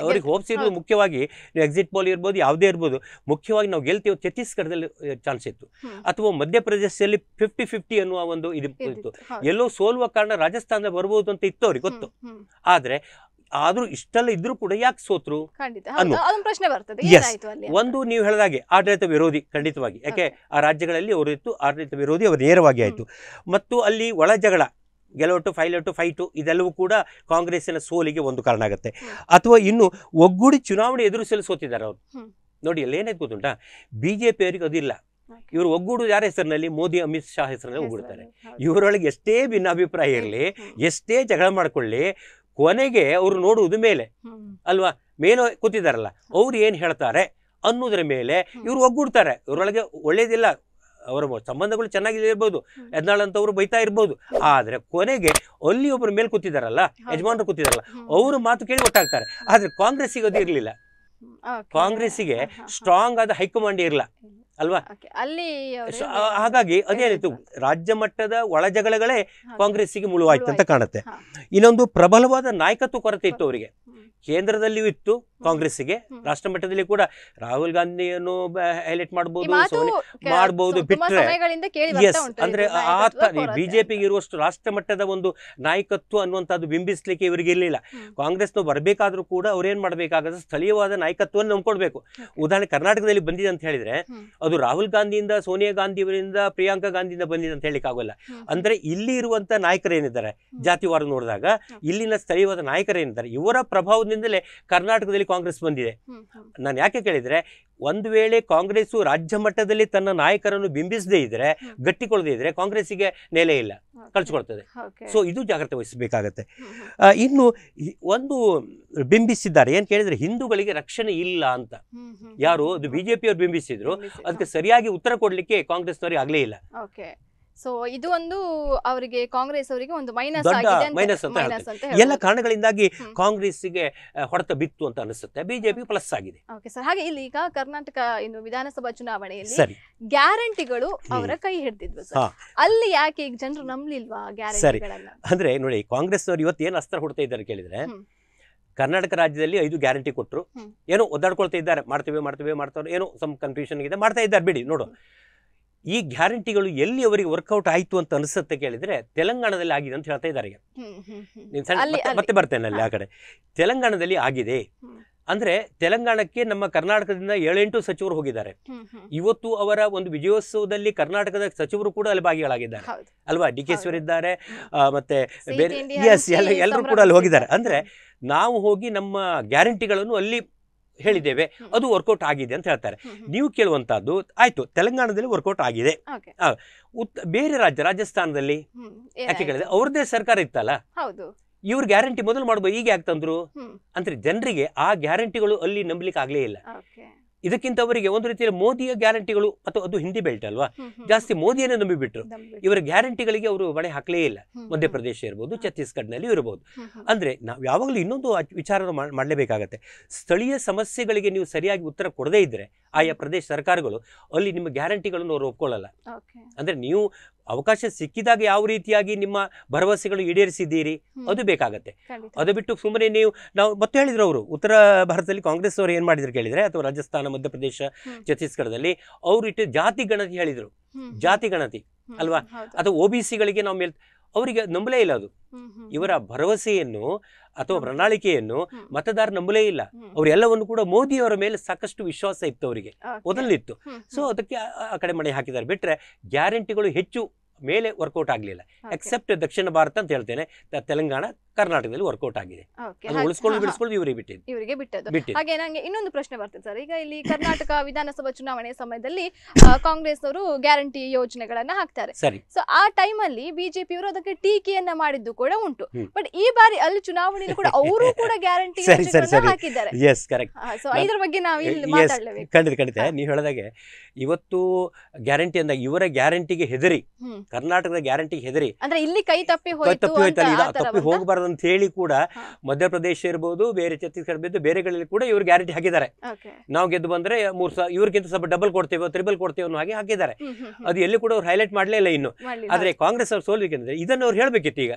ಅವ್ರಿಗೆ ಹೋಪ್ಸ್ ಇರೋದು ಮುಖ್ಯವಾಗಿ ನೀವು ಎಕ್ಸಿಟ್ ಪೋಲ್ ಇರ್ಬೋದು ಯಾವುದೇ ಇರ್ಬೋದು ಮುಖ್ಯವಾಗಿ ನಾವು ಗೆಲ್ತೀವಿ ಛತ್ತೀಸ್ಗಢದಲ್ಲಿ ಚಾನ್ಸ್ ಇತ್ತು ಅಥವಾ ಮಧ್ಯಪ್ರದೇಶದಲ್ಲಿ ಫಿಫ್ಟಿ ಫಿಫ್ಟಿ ಅನ್ನುವ ಒಂದು ಇದು ಎಲ್ಲೋ ಸೋಲುವ ಕಾರಣ ರಾಜಸ್ಥಾನ ಬರಬಹುದು ಅಂತ ಇತ್ತು ಅವ್ರಿಗೆ ಗೊತ್ತು ಆದರೆ ಆದ್ರೂ ಇಷ್ಟೆಲ್ಲ ಇದ್ರೂ ಕೂಡ ಯಾಕೆ ಸೋತ್ರು ಪ್ರಶ್ನೆ ಬರ್ತದೆ ಒಂದು ನೀವು ಹಾಗೆ ಆಡಳಿತ ವಿರೋಧಿ ಖಂಡಿತವಾಗಿ ಯಾಕೆ ಆ ರಾಜ್ಯಗಳಲ್ಲಿ ಅವರು ಇತ್ತು ಆಡಳಿತ ವಿರೋಧಿ ಅವರು ನೇರವಾಗಿ ಆಯ್ತು ಮತ್ತು ಅಲ್ಲಿ ಒಳ ಜಗಳ ಗೆಲುವು ಟು ಟು ಫೈಟು ಇದೆಲ್ಲವೂ ಕೂಡ ಕಾಂಗ್ರೆಸ್ಸಿನ ಸೋಲಿಗೆ ಒಂದು ಕಾರಣ ಆಗುತ್ತೆ ಅಥವಾ ಇನ್ನು ಒಗ್ಗೂಡಿ ಚುನಾವಣೆ ಎದುರಿಸಲು ಸೋತಿದ್ದಾರೆ ಅವರು ನೋಡಿ ಅಲ್ಲೇನಾಯ್ತು ಗೊತ್ತುಂಟಾ ಬಿ ಜೆ ಅವರಿಗೆ ಅದಿಲ್ಲ ಇವರು ಒಗ್ಗೂಡು ಯಾರ ಹೆಸರಿನಲ್ಲಿ ಮೋದಿ ಅಮಿತ್ ಶಾ ಹೆಸರಿನಲ್ಲಿ ಒಗ್ಗೂಡ್ತಾರೆ ಇವರೊಳಗೆ ಎಷ್ಟೇ ಭಿನ್ನಾಭಿಪ್ರಾಯ ಇರಲಿ ಎಷ್ಟೇ ಜಗಳ ಮಾಡಿಕೊಳ್ಳಿ ಕೊನೆಗೆ ಅವರು ನೋಡುವುದು ಮೇಲೆ ಅಲ್ವಾ ಮೇಲೆ ಕೂತಿದ್ದಾರಲ್ಲ ಅವ್ರು ಏನು ಹೇಳ್ತಾರೆ ಅನ್ನೋದ್ರ ಮೇಲೆ ಇವರು ಒಗ್ಗೂಡ್ತಾರೆ ಇವರೊಳಗೆ ಒಳ್ಳೇದಿಲ್ಲ ಅವರ ಸಂಬಂಧಗಳು ಚೆನ್ನಾಗಿ ಇರ್ಬೋದು ಯತ್ನಾಳಂತವ್ರು ಬೈತಾ ಇರ್ಬೋದು ಆದ್ರೆ ಕೊನೆಗೆ ಅಲ್ಲಿ ಒಬ್ಬರು ಮೇಲ್ ಕೂತಿದಾರಲ್ಲ ಯಜಮಾನ್ರು ಕೂತಿದಾರಲ್ಲ ಅವರು ಮಾತು ಕೇಳಿ ಒಟ್ಟಾಗ್ತಾರೆ ಆದ್ರೆ ಕಾಂಗ್ರೆಸ್ಸಿಗೆ ಅದು ಇರಲಿಲ್ಲ ಕಾಂಗ್ರೆಸ್ಸಿಗೆ ಸ್ಟ್ರಾಂಗ್ ಆದ ಹೈಕಮಾಂಡ್ ಇರಲ್ಲ ಅಲ್ವಾ ಅಲ್ಲಿ ಹಾಗಾಗಿ ಅದೇನಿತ್ತು ರೀತಿ ರಾಜ್ಯ ಮಟ್ಟದ ಒಳ ಜಗಳಗಳೇ ಕಾಂಗ್ರೆಸ್ಸಿಗೆ ಮುಳುವಾಯ್ತು ಅಂತ ಕಾಣುತ್ತೆ ಇನ್ನೊಂದು ಪ್ರಬಲವಾದ ನಾಯಕತ್ವ ಕೊರತೆ ಇತ್ತು ಅವರಿಗೆ ಕೇಂದ್ರದಲ್ಲಿಯೂ ಇತ್ತು ಕಾಂಗ್ರೆಸ್ಸಿಗೆ ರಾಷ್ಟ್ರ ಮಟ್ಟದಲ್ಲಿ ಕೂಡ ರಾಹುಲ್ ಗಾಂಧಿಯನ್ನು ಹೈಲೈಟ್ ಮಾಡಬಹುದು ಮಾಡಬಹುದು ಬಿಟ್ಟರೆ ಎಸ್ ಅಂದ್ರೆ ಆ ಬಿಜೆಪಿಗೆ ಇರುವಷ್ಟು ರಾಷ್ಟ್ರ ಮಟ್ಟದ ಒಂದು ನಾಯಕತ್ವ ಅನ್ನುವಂಥದ್ದು ಬಿಂಬಿಸ್ಲಿಕ್ಕೆ ಇವರಿಗೆ ಇರಲಿಲ್ಲ ಕಾಂಗ್ರೆಸ್ನ ಬರಬೇಕಾದ್ರೂ ಕೂಡ ಅವ್ರೇನ್ ಮಾಡಬೇಕಾಗದ ಸ್ಥಳೀಯವಾದ ನಾಯಕತ್ವವನ್ನು ನಂಬ್ಕೊಡ್ಬೇಕು ಉದಾಹರಣೆ ಕರ್ನಾಟಕದಲ್ಲಿ ಬಂದಿದೆ ಅಂತ ಹೇಳಿದ್ರೆ ಅದು ರಾಹುಲ್ ಗಾಂಧಿಯಿಂದ ಸೋನಿಯಾ ಗಾಂಧಿ ಅವರಿಂದ ಪ್ರಿಯಾಂಕಾ ಗಾಂಧಿಯಿಂದ ಬಂದಿದೆ ಅಂತ ಹೇಳಿಕ್ಕಾಗಲ್ಲ ಅಂದ್ರೆ ಇಲ್ಲಿ ಇರುವಂತ ನಾಯಕರೇನಿದ್ದಾರೆ ಜಾತಿವಾರ ನೋಡಿದಾಗ ಇಲ್ಲಿನ ಸ್ಥಳೀಯವಾದ ನಾಯಕರೇನಿದ್ದಾರೆ ಇವರ ಪ್ರಭಾವದಿಂದಲೇ ಕರ್ನಾಟಕದಲ್ಲಿ ಕಾಂಗ್ರೆಸ್ ಬಂದಿದೆ ನಾನು ಯಾಕೆ ಕೇಳಿದ್ರೆ ಒಂದು ವೇಳೆ ಕಾಂಗ್ರೆಸ್ ರಾಜ್ಯ ಮಟ್ಟದಲ್ಲಿ ತನ್ನ ನಾಯಕರನ್ನು ಬಿಂಬಿಸದೇ ಇದ್ರೆ ಗಟ್ಟಿಕೊಳ್ಳದೇ ಇದ್ರೆ ಕಾಂಗ್ರೆಸ್ಸಿಗೆ ನೆಲೆ ಇಲ್ಲ ಕಳ್ಸಿಕೊಳ್ತದೆ ಸೊ ಇದು ಜಾಗ್ರತೆ ವಹಿಸಬೇಕಾಗತ್ತೆ ಇನ್ನು ಒಂದು ಬಿಂಬಿಸಿದ್ದಾರೆ ಏನ್ ಕೇಳಿದ್ರೆ ಹಿಂದೂಗಳಿಗೆ ರಕ್ಷಣೆ ಇಲ್ಲ ಅಂತ ಯಾರು ಅದು ಬಿಜೆಪಿಯವರು ಬಿಂಬಿಸಿದ್ರು ಅದಕ್ಕೆ ಸರಿಯಾಗಿ ಉತ್ತರ ಕೊಡ್ಲಿಕ್ಕೆ ಕಾಂಗ್ರೆಸ್ನವರಿಗೆ ಆಗ್ಲೇ ಇಲ್ಲ ಸೊ ಇದು ಒಂದು ಅವರಿಗೆ ಕಾಂಗ್ರೆಸ್ ಅವರಿಗೆ ಒಂದು ಮೈನಸ್ ಆಗಿದೆ ಅಂತ- ಮೈನಸ್ ಅಂತ ಎಲ್ಲ ಕಾರಣಗಳಿಂದಾಗಿ ಕಾಂಗ್ರೆಸ್ ಗೆ ಹೊಡೆತ ಬಿತ್ತು ಅಂತ ಅನಿಸುತ್ತೆ ಬಿಜೆಪಿ ಪ್ಲಸ್ ಆಗಿದೆ ಓಕೆ ಸರ್ ಹಾಗೆ ಇಲ್ಲಿ ಈಗ ಕರ್ನಾಟಕ ಇನ್ನು ವಿಧಾನಸಭಾ ಚುನಾವಣೆಯಲ್ಲಿ ಸರಿ ಗ್ಯಾರಂಟಿಗಳು ಅವರ ಕೈ ಹಿಡಿದಿದ್ವು ಅಲ್ಲಿ ಯಾಕೆ ಈಗ ಜನರು ನಂಬ್ಲಿಲ್ವಾ ಗ್ಯಾರಂಟಿಗಳನ್ನ ಅಂದ್ರೆ ನೋಡಿ ಕಾಂಗ್ರೆಸ್ ಅವರು ಇವತ್ತು ಏನು ಅಸ್ತ್ರ ಹುಡ್ತಾ ಇದ್ದಾರೆ ಕೇಳಿದ್ರೆ ಕರ್ನಾಟಕ ರಾಜ್ಯದಲ್ಲಿ ಐದು ಗ್ಯಾರಂಟಿ ಕೊಟ್ಟರು ಏನೋ ಒದ್ದಾಡ್ಕೊಳ್ತಾ ಇದ್ದಾರೆ ಮಾಡ್ತೀವಿ ಮಾಡ್ತೀವಿ ಮಾಡ್ತಾರೆ ಏನೋ ಸಮ್ ಕನ್ಫ್ಯೂಷನ್ ಇದೆ ಮಾಡ್ತಾ ಇದ್ದಾರೆ ಬಿಡಿ ನೋಡು ಈ ಗ್ಯಾರಂಟಿಗಳು ಎಲ್ಲಿ ಅವರಿಗೆ ವರ್ಕೌಟ್ ಆಯ್ತು ಅಂತ ಅನಿಸುತ್ತೆ ಕೇಳಿದ್ರೆ ತೆಲಂಗಾಣದಲ್ಲಿ ಆಗಿದೆ ಅಂತ ಹೇಳ್ತಾ ಇದ್ದಾರೆ ಮತ್ತೆ ಬರ್ತೇನೆ ಅಲ್ಲಿ ಆ ಕಡೆ ತೆಲಂಗಾಣದಲ್ಲಿ ಆಗಿದೆ ಅಂದ್ರೆ ತೆಲಂಗಾಣಕ್ಕೆ ನಮ್ಮ ಕರ್ನಾಟಕದಿಂದ ಏಳೆಂಟು ಸಚಿವರು ಹೋಗಿದ್ದಾರೆ ಇವತ್ತು ಅವರ ಒಂದು ವಿಜಯೋತ್ಸವದಲ್ಲಿ ಕರ್ನಾಟಕದ ಸಚಿವರು ಕೂಡ ಅಲ್ಲಿ ಭಾಗಿಗಳಾಗಿದ್ದಾರೆ ಅಲ್ವಾ ಡಿ ಕೆ ಇದ್ದಾರೆ ಮತ್ತೆ ಬೇರೆ ಎಲ್ಲರೂ ಕೂಡ ಅಲ್ಲಿ ಹೋಗಿದ್ದಾರೆ ಅಂದ್ರೆ ನಾವು ಹೋಗಿ ನಮ್ಮ ಗ್ಯಾರಂಟಿಗಳನ್ನು ಅಲ್ಲಿ ಹೇಳಿದ್ದೇವೆ ಅದು ವರ್ಕೌಟ್ ಆಗಿದೆ ಅಂತ ಹೇಳ್ತಾರೆ ನೀವು ಕೇಳುವಂತಹದ್ದು ಆಯ್ತು ತೆಲಂಗಾಣದಲ್ಲಿ ವರ್ಕೌಟ್ ಆಗಿದೆ ಉತ್ ಬೇರೆ ರಾಜ್ಯ ರಾಜಸ್ಥಾನದಲ್ಲಿ ಯಾಕೆ ಕೇಳಿದೆ ಅವ್ರದ್ದೇ ಸರ್ಕಾರ ಇತ್ತಲ್ಲ ಇವ್ರ ಗ್ಯಾರಂಟಿ ಮೊದಲು ಮಾಡಬಹುದು ಈಗ ಯಾಕೆ ತಂದ್ರು ಅಂದ್ರೆ ಜನರಿಗೆ ಆ ಗ್ಯಾರಂಟಿಗಳು ಅಲ್ಲಿ ನಂಬಲಿಕ್ಕೆ ಆಗ್ಲೇ ಇಲ್ಲ ಇದಕ್ಕಿಂತ ಅವರಿಗೆ ಒಂದು ರೀತಿಯಲ್ಲಿ ಮೋದಿಯ ಗ್ಯಾರಂಟಿಗಳು ಅಥವಾ ಅದು ಹಿಂದಿ ಬೆಲ್ಟ್ ಅಲ್ವಾ ಜಾಸ್ತಿ ಮೋದಿಯನ್ನೇ ನಂಬಿಬಿಟ್ರು ಇವರ ಗ್ಯಾರಂಟಿಗಳಿಗೆ ಅವರು ಬಳೆ ಹಾಕಲೇ ಇಲ್ಲ ಮಧ್ಯಪ್ರದೇಶ ಇರ್ಬೋದು ನಲ್ಲಿ ಇರಬಹುದು ಅಂದ್ರೆ ನಾವು ಯಾವಾಗಲೂ ಇನ್ನೊಂದು ವಿಚಾರ ಮಾಡಲೇಬೇಕಾಗತ್ತೆ ಸ್ಥಳೀಯ ಸಮಸ್ಯೆಗಳಿಗೆ ನೀವು ಸರಿಯಾಗಿ ಉತ್ತರ ಕೊಡದೇ ಇದ್ರೆ ಆಯಾ ಪ್ರದೇಶ ಸರ್ಕಾರಗಳು ಅಲ್ಲಿ ನಿಮ್ಮ ಗ್ಯಾರಂಟಿಗಳನ್ನು ಅವರು ಒಪ್ಕೊಳ್ಳಲ್ಲ ಅಂದ್ರೆ ನೀವು ಅವಕಾಶ ಸಿಕ್ಕಿದಾಗ ಯಾವ ರೀತಿಯಾಗಿ ನಿಮ್ಮ ಭರವಸೆಗಳು ಈಡೇರಿಸಿದ್ದೀರಿ ಅದು ಬೇಕಾಗತ್ತೆ ಅದು ಬಿಟ್ಟು ಸುಮ್ಮನೆ ನೀವು ನಾವು ಮತ್ತೆ ಹೇಳಿದ್ರು ಅವರು ಉತ್ತರ ಭಾರತದಲ್ಲಿ ಕಾಂಗ್ರೆಸ್ ಅವರು ಏನ್ ಮಾಡಿದ್ರು ಕೇಳಿದ್ರೆ ಅಥವಾ ರಾಜಸ್ಥಾನ ಮಧ್ಯಪ್ರದೇಶ ಛತ್ತೀಸ್ಗಢದಲ್ಲಿ ಅವರು ಇಟ್ಟು ಜಾತಿ ಗಣತಿ ಹೇಳಿದ್ರು ಜಾತಿ ಗಣತಿ ಅಲ್ವಾ ಅಥವಾ ಒ ಬಿ ಸಿಗಳಿಗೆ ನಾವು ಮೇಲ್ ಅವರಿಗೆ ನಂಬಲೇ ಇಲ್ಲ ಅದು ಇವರ ಭರವಸೆಯನ್ನು ಅಥವಾ ಪ್ರಣಾಳಿಕೆಯನ್ನು ಮತದಾರ ನಂಬಲೇ ಇಲ್ಲ ಅವರೆಲ್ಲವನ್ನು ಕೂಡ ಮೋದಿಯವರ ಮೇಲೆ ಸಾಕಷ್ಟು ವಿಶ್ವಾಸ ಇತ್ತು ಅವರಿಗೆ ಮೊದಲಿತ್ತು ಸೊ ಅದಕ್ಕೆ ಆ ಕಡೆ ಮಣೆ ಹಾಕಿದ್ದಾರೆ ಬಿಟ್ರೆ ಗ್ಯಾರಂಟಿಗಳು ಹೆಚ್ಚು ಮೇಲೆ ವರ್ಕೌಟ್ ಆಗಲಿಲ್ಲ ಎಕ್ಸೆಪ್ಟ್ ದಕ್ಷಿಣ ಭಾರತ ಅಂತ ಹೇಳ್ತೇನೆ ತೆಲಂಗಾಣ ಕರ್ನಾಟಕದಲ್ಲಿ ವರ್ಕೌಟ್ ಆಗಿದೆ ಉಳಿಸ್ಕೊಂಡು ಬಿಡಿಸ್ಕೊಂಡು ಇವರಿಗೆ ಬಿಟ್ಟಿದ್ದು ಇವರಿಗೆ ಬಿಟ್ಟದ್ದು ಹಾಗೆ ನಂಗೆ ಇನ್ನೊಂದು ಪ್ರಶ್ನೆ ಬರ್ತದೆ ಸರ್ ಈಗ ಇಲ್ಲಿ ಕರ್ನಾಟಕ ವಿಧಾನಸಭಾ ಚುನಾವಣೆ ಸಮಯದಲ್ಲಿ ಕಾಂಗ್ರೆಸ್ ಅವರು ಗ್ಯಾರಂಟಿ ಯೋಜನೆಗಳನ್ನ ಹಾಕ್ತಾರೆ ಸರಿ ಸೊ ಆ ಟೈಮ್ ಅಲ್ಲಿ ಬಿಜೆಪಿ ಅವರು ಅದಕ್ಕೆ ಟೀಕೆಯನ್ನ ಮಾಡಿದ್ದು ಕೂಡ ಉಂಟು ಬಟ್ ಈ ಬಾರಿ ಅಲ್ಲಿ ಚುನಾವಣೆಯಲ್ಲಿ ಕೂಡ ಅವರು ಕೂಡ ಗ್ಯಾರಂಟಿ ಹಾಕಿದ್ದಾರೆ ಇದ್ರ ಸೊ ಬಗ್ಗೆ ನಾವು ಇಲ್ಲಿ ಮಾತಾಡಲೇಬೇಕು ಖಂಡಿತ ಖಂಡಿತ ನೀವು ಹೇಳಿದಾಗೆ ಇವತ್ತು ಗ್ಯಾರಂಟಿ ಅಂದಾಗ ಇವರ ಗ್ಯಾರಂಟಿಗೆ ಹೆದರಿ ಕರ್ನಾಟಕದ ಗ್ಯಾರಂಟಿಗೆ ಹೆದರಿ ಅಂದ್ರೆ ಇಲ್ಲಿ ಕೈ ತಪ್ಪಿ ತಪ್ಪಿ ಹೋಗ್ಬಾರ್ದು ಅಂತ ಹೇಳಿ ಕೂಡ ಮಧ್ಯಪ್ರದೇಶ ಇರ್ಬೋದು ಬೇರೆ ಛತ್ತೀಸ್ಗಢ ಬೇರೆ ಬೇರೆಗಳಲ್ಲಿ ಕೂಡ ಇವ್ರು ಗ್ಯಾರಂಟಿ ಹಾಕಿದ್ದಾರೆ ನಾವು ಗೆದ್ದು ಬಂದ್ರೆ ಮೂರ್ ಸಾವಿರ ಇವ್ರಿಗಿಂತ ಸ್ವಲ್ಪ ಡಬಲ್ ಕೊಡ್ತೇವೆ ತ್ರಿಬಲ್ ಕೊಡ್ತೇವೆ ಅನ್ನೋ ಹಾಗೆ ಹಾಕಿದ್ದಾರೆ ಅದು ಎಲ್ಲಿ ಕೂಡ ಅವ್ರು ಹೈಲೈಟ್ ಮಾಡಲೇ ಇಲ್ಲ ಇನ್ನು ಆದ್ರೆ ಕಾಂಗ್ರೆಸ್ ಅವ್ರು ಸೋಲ್ಬೇಕಂದ್ರೆ ಇದನ್ನ ಅವ್ರು ಹೇಳಬೇಕಿತ್ತು ಈಗ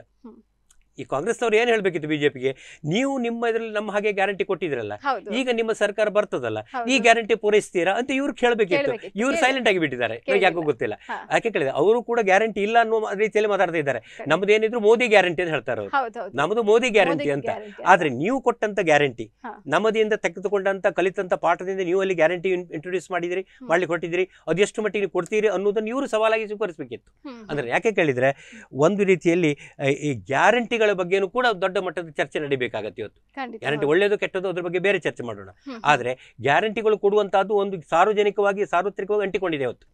ಈ ಕಾಂಗ್ರೆಸ್ನವ್ರು ಏನ್ ಹೇಳಬೇಕಿತ್ತು ಬಿಜೆಪಿಗೆ ನೀವು ನಿಮ್ಮ ಇದ್ರಲ್ಲಿ ನಮ್ಮ ಹಾಗೆ ಗ್ಯಾರಂಟಿ ಕೊಟ್ಟಿದ್ರಲ್ಲ ಈಗ ನಿಮ್ಮ ಸರ್ಕಾರ ಬರ್ತದಲ್ಲ ಈ ಗ್ಯಾರಂಟಿ ಪೂರೈಸ್ತೀರಾ ಅಂತ ಇವ್ರು ಕೇಳಬೇಕಿತ್ತು ಇವ್ರು ಸೈಲೆಂಟ್ ಆಗಿ ಬಿಟ್ಟಿದ್ದಾರೆ ಯಾಕೋ ಗೊತ್ತಿಲ್ಲ ಯಾಕೆ ಕೇಳಿದೆ ಅವರು ಕೂಡ ಗ್ಯಾರಂಟಿ ಇಲ್ಲ ಅನ್ನೋ ರೀತಿಯಲ್ಲಿ ಮಾತಾಡ್ತಾ ಇದ್ದಾರೆ ನಮ್ದೇನಿದ್ರು ಏನಿದ್ರು ಮೋದಿ ಗ್ಯಾರಂಟಿ ಅಂತ ಹೇಳ್ತಾರೆ ಅವರು ನಮ್ದು ಮೋದಿ ಗ್ಯಾರಂಟಿ ಅಂತ ಆದ್ರೆ ನೀವು ಕೊಟ್ಟಂತ ಗ್ಯಾರಂಟಿ ನಮ್ಮದಿಂದ ತೆಗೆದುಕೊಂಡಂತ ಕಲಿತಂತ ಪಾಠದಿಂದ ನೀವು ಅಲ್ಲಿ ಗ್ಯಾರಂಟಿ ಇಂಟ್ರೊಡ್ಯೂಸ್ ಮಾಡಿದಿರಿ ಮಾಡ್ಲಿಕ್ಕೆ ಕೊಟ್ಟಿದ್ರಿ ಅದೆಷ್ಟು ಮಟ್ಟಿಗೆ ಕೊಡ್ತೀರಿ ಅನ್ನೋದನ್ನ ಇವರು ಸವಾಲಾಗಿ ಸ್ವೀಕರಿಸಬೇಕಿತ್ತು ಅಂದ್ರೆ ಯಾಕೆ ಕೇಳಿದ್ರೆ ಒಂದು ರೀತಿಯಲ್ಲಿ ಈ ಗ್ಯಾರಂಟಿ ಗ್ಯಾರಂಟಿಗಳ ಬಗ್ಗೆನೂ ಕೂಡ ದೊಡ್ಡ ಮಟ್ಟದ ಚರ್ಚೆ ನಡಿಬೇಕಾಗತ್ತೆ ಇವತ್ತು ಗ್ಯಾರಂಟಿ ಒಳ್ಳೆಯದು ಕೆಟ್ಟದ್ದು ಅದ್ರ ಬಗ್ಗೆ ಬೇರೆ ಚರ್ಚೆ ಮಾಡೋಣ ಆದ್ರೆ ಗ್ಯಾರಂಟಿಗಳು ಕೊಡುವಂತಹದ್ದು ಒಂದು ಸಾರ್ವಜನಿಕವಾಗಿ ಸಾರ್ವತ್ರಿಕವಾಗಿ ಅಂಟಿಕೊಂಡಿದೆ ಇವತ್ತು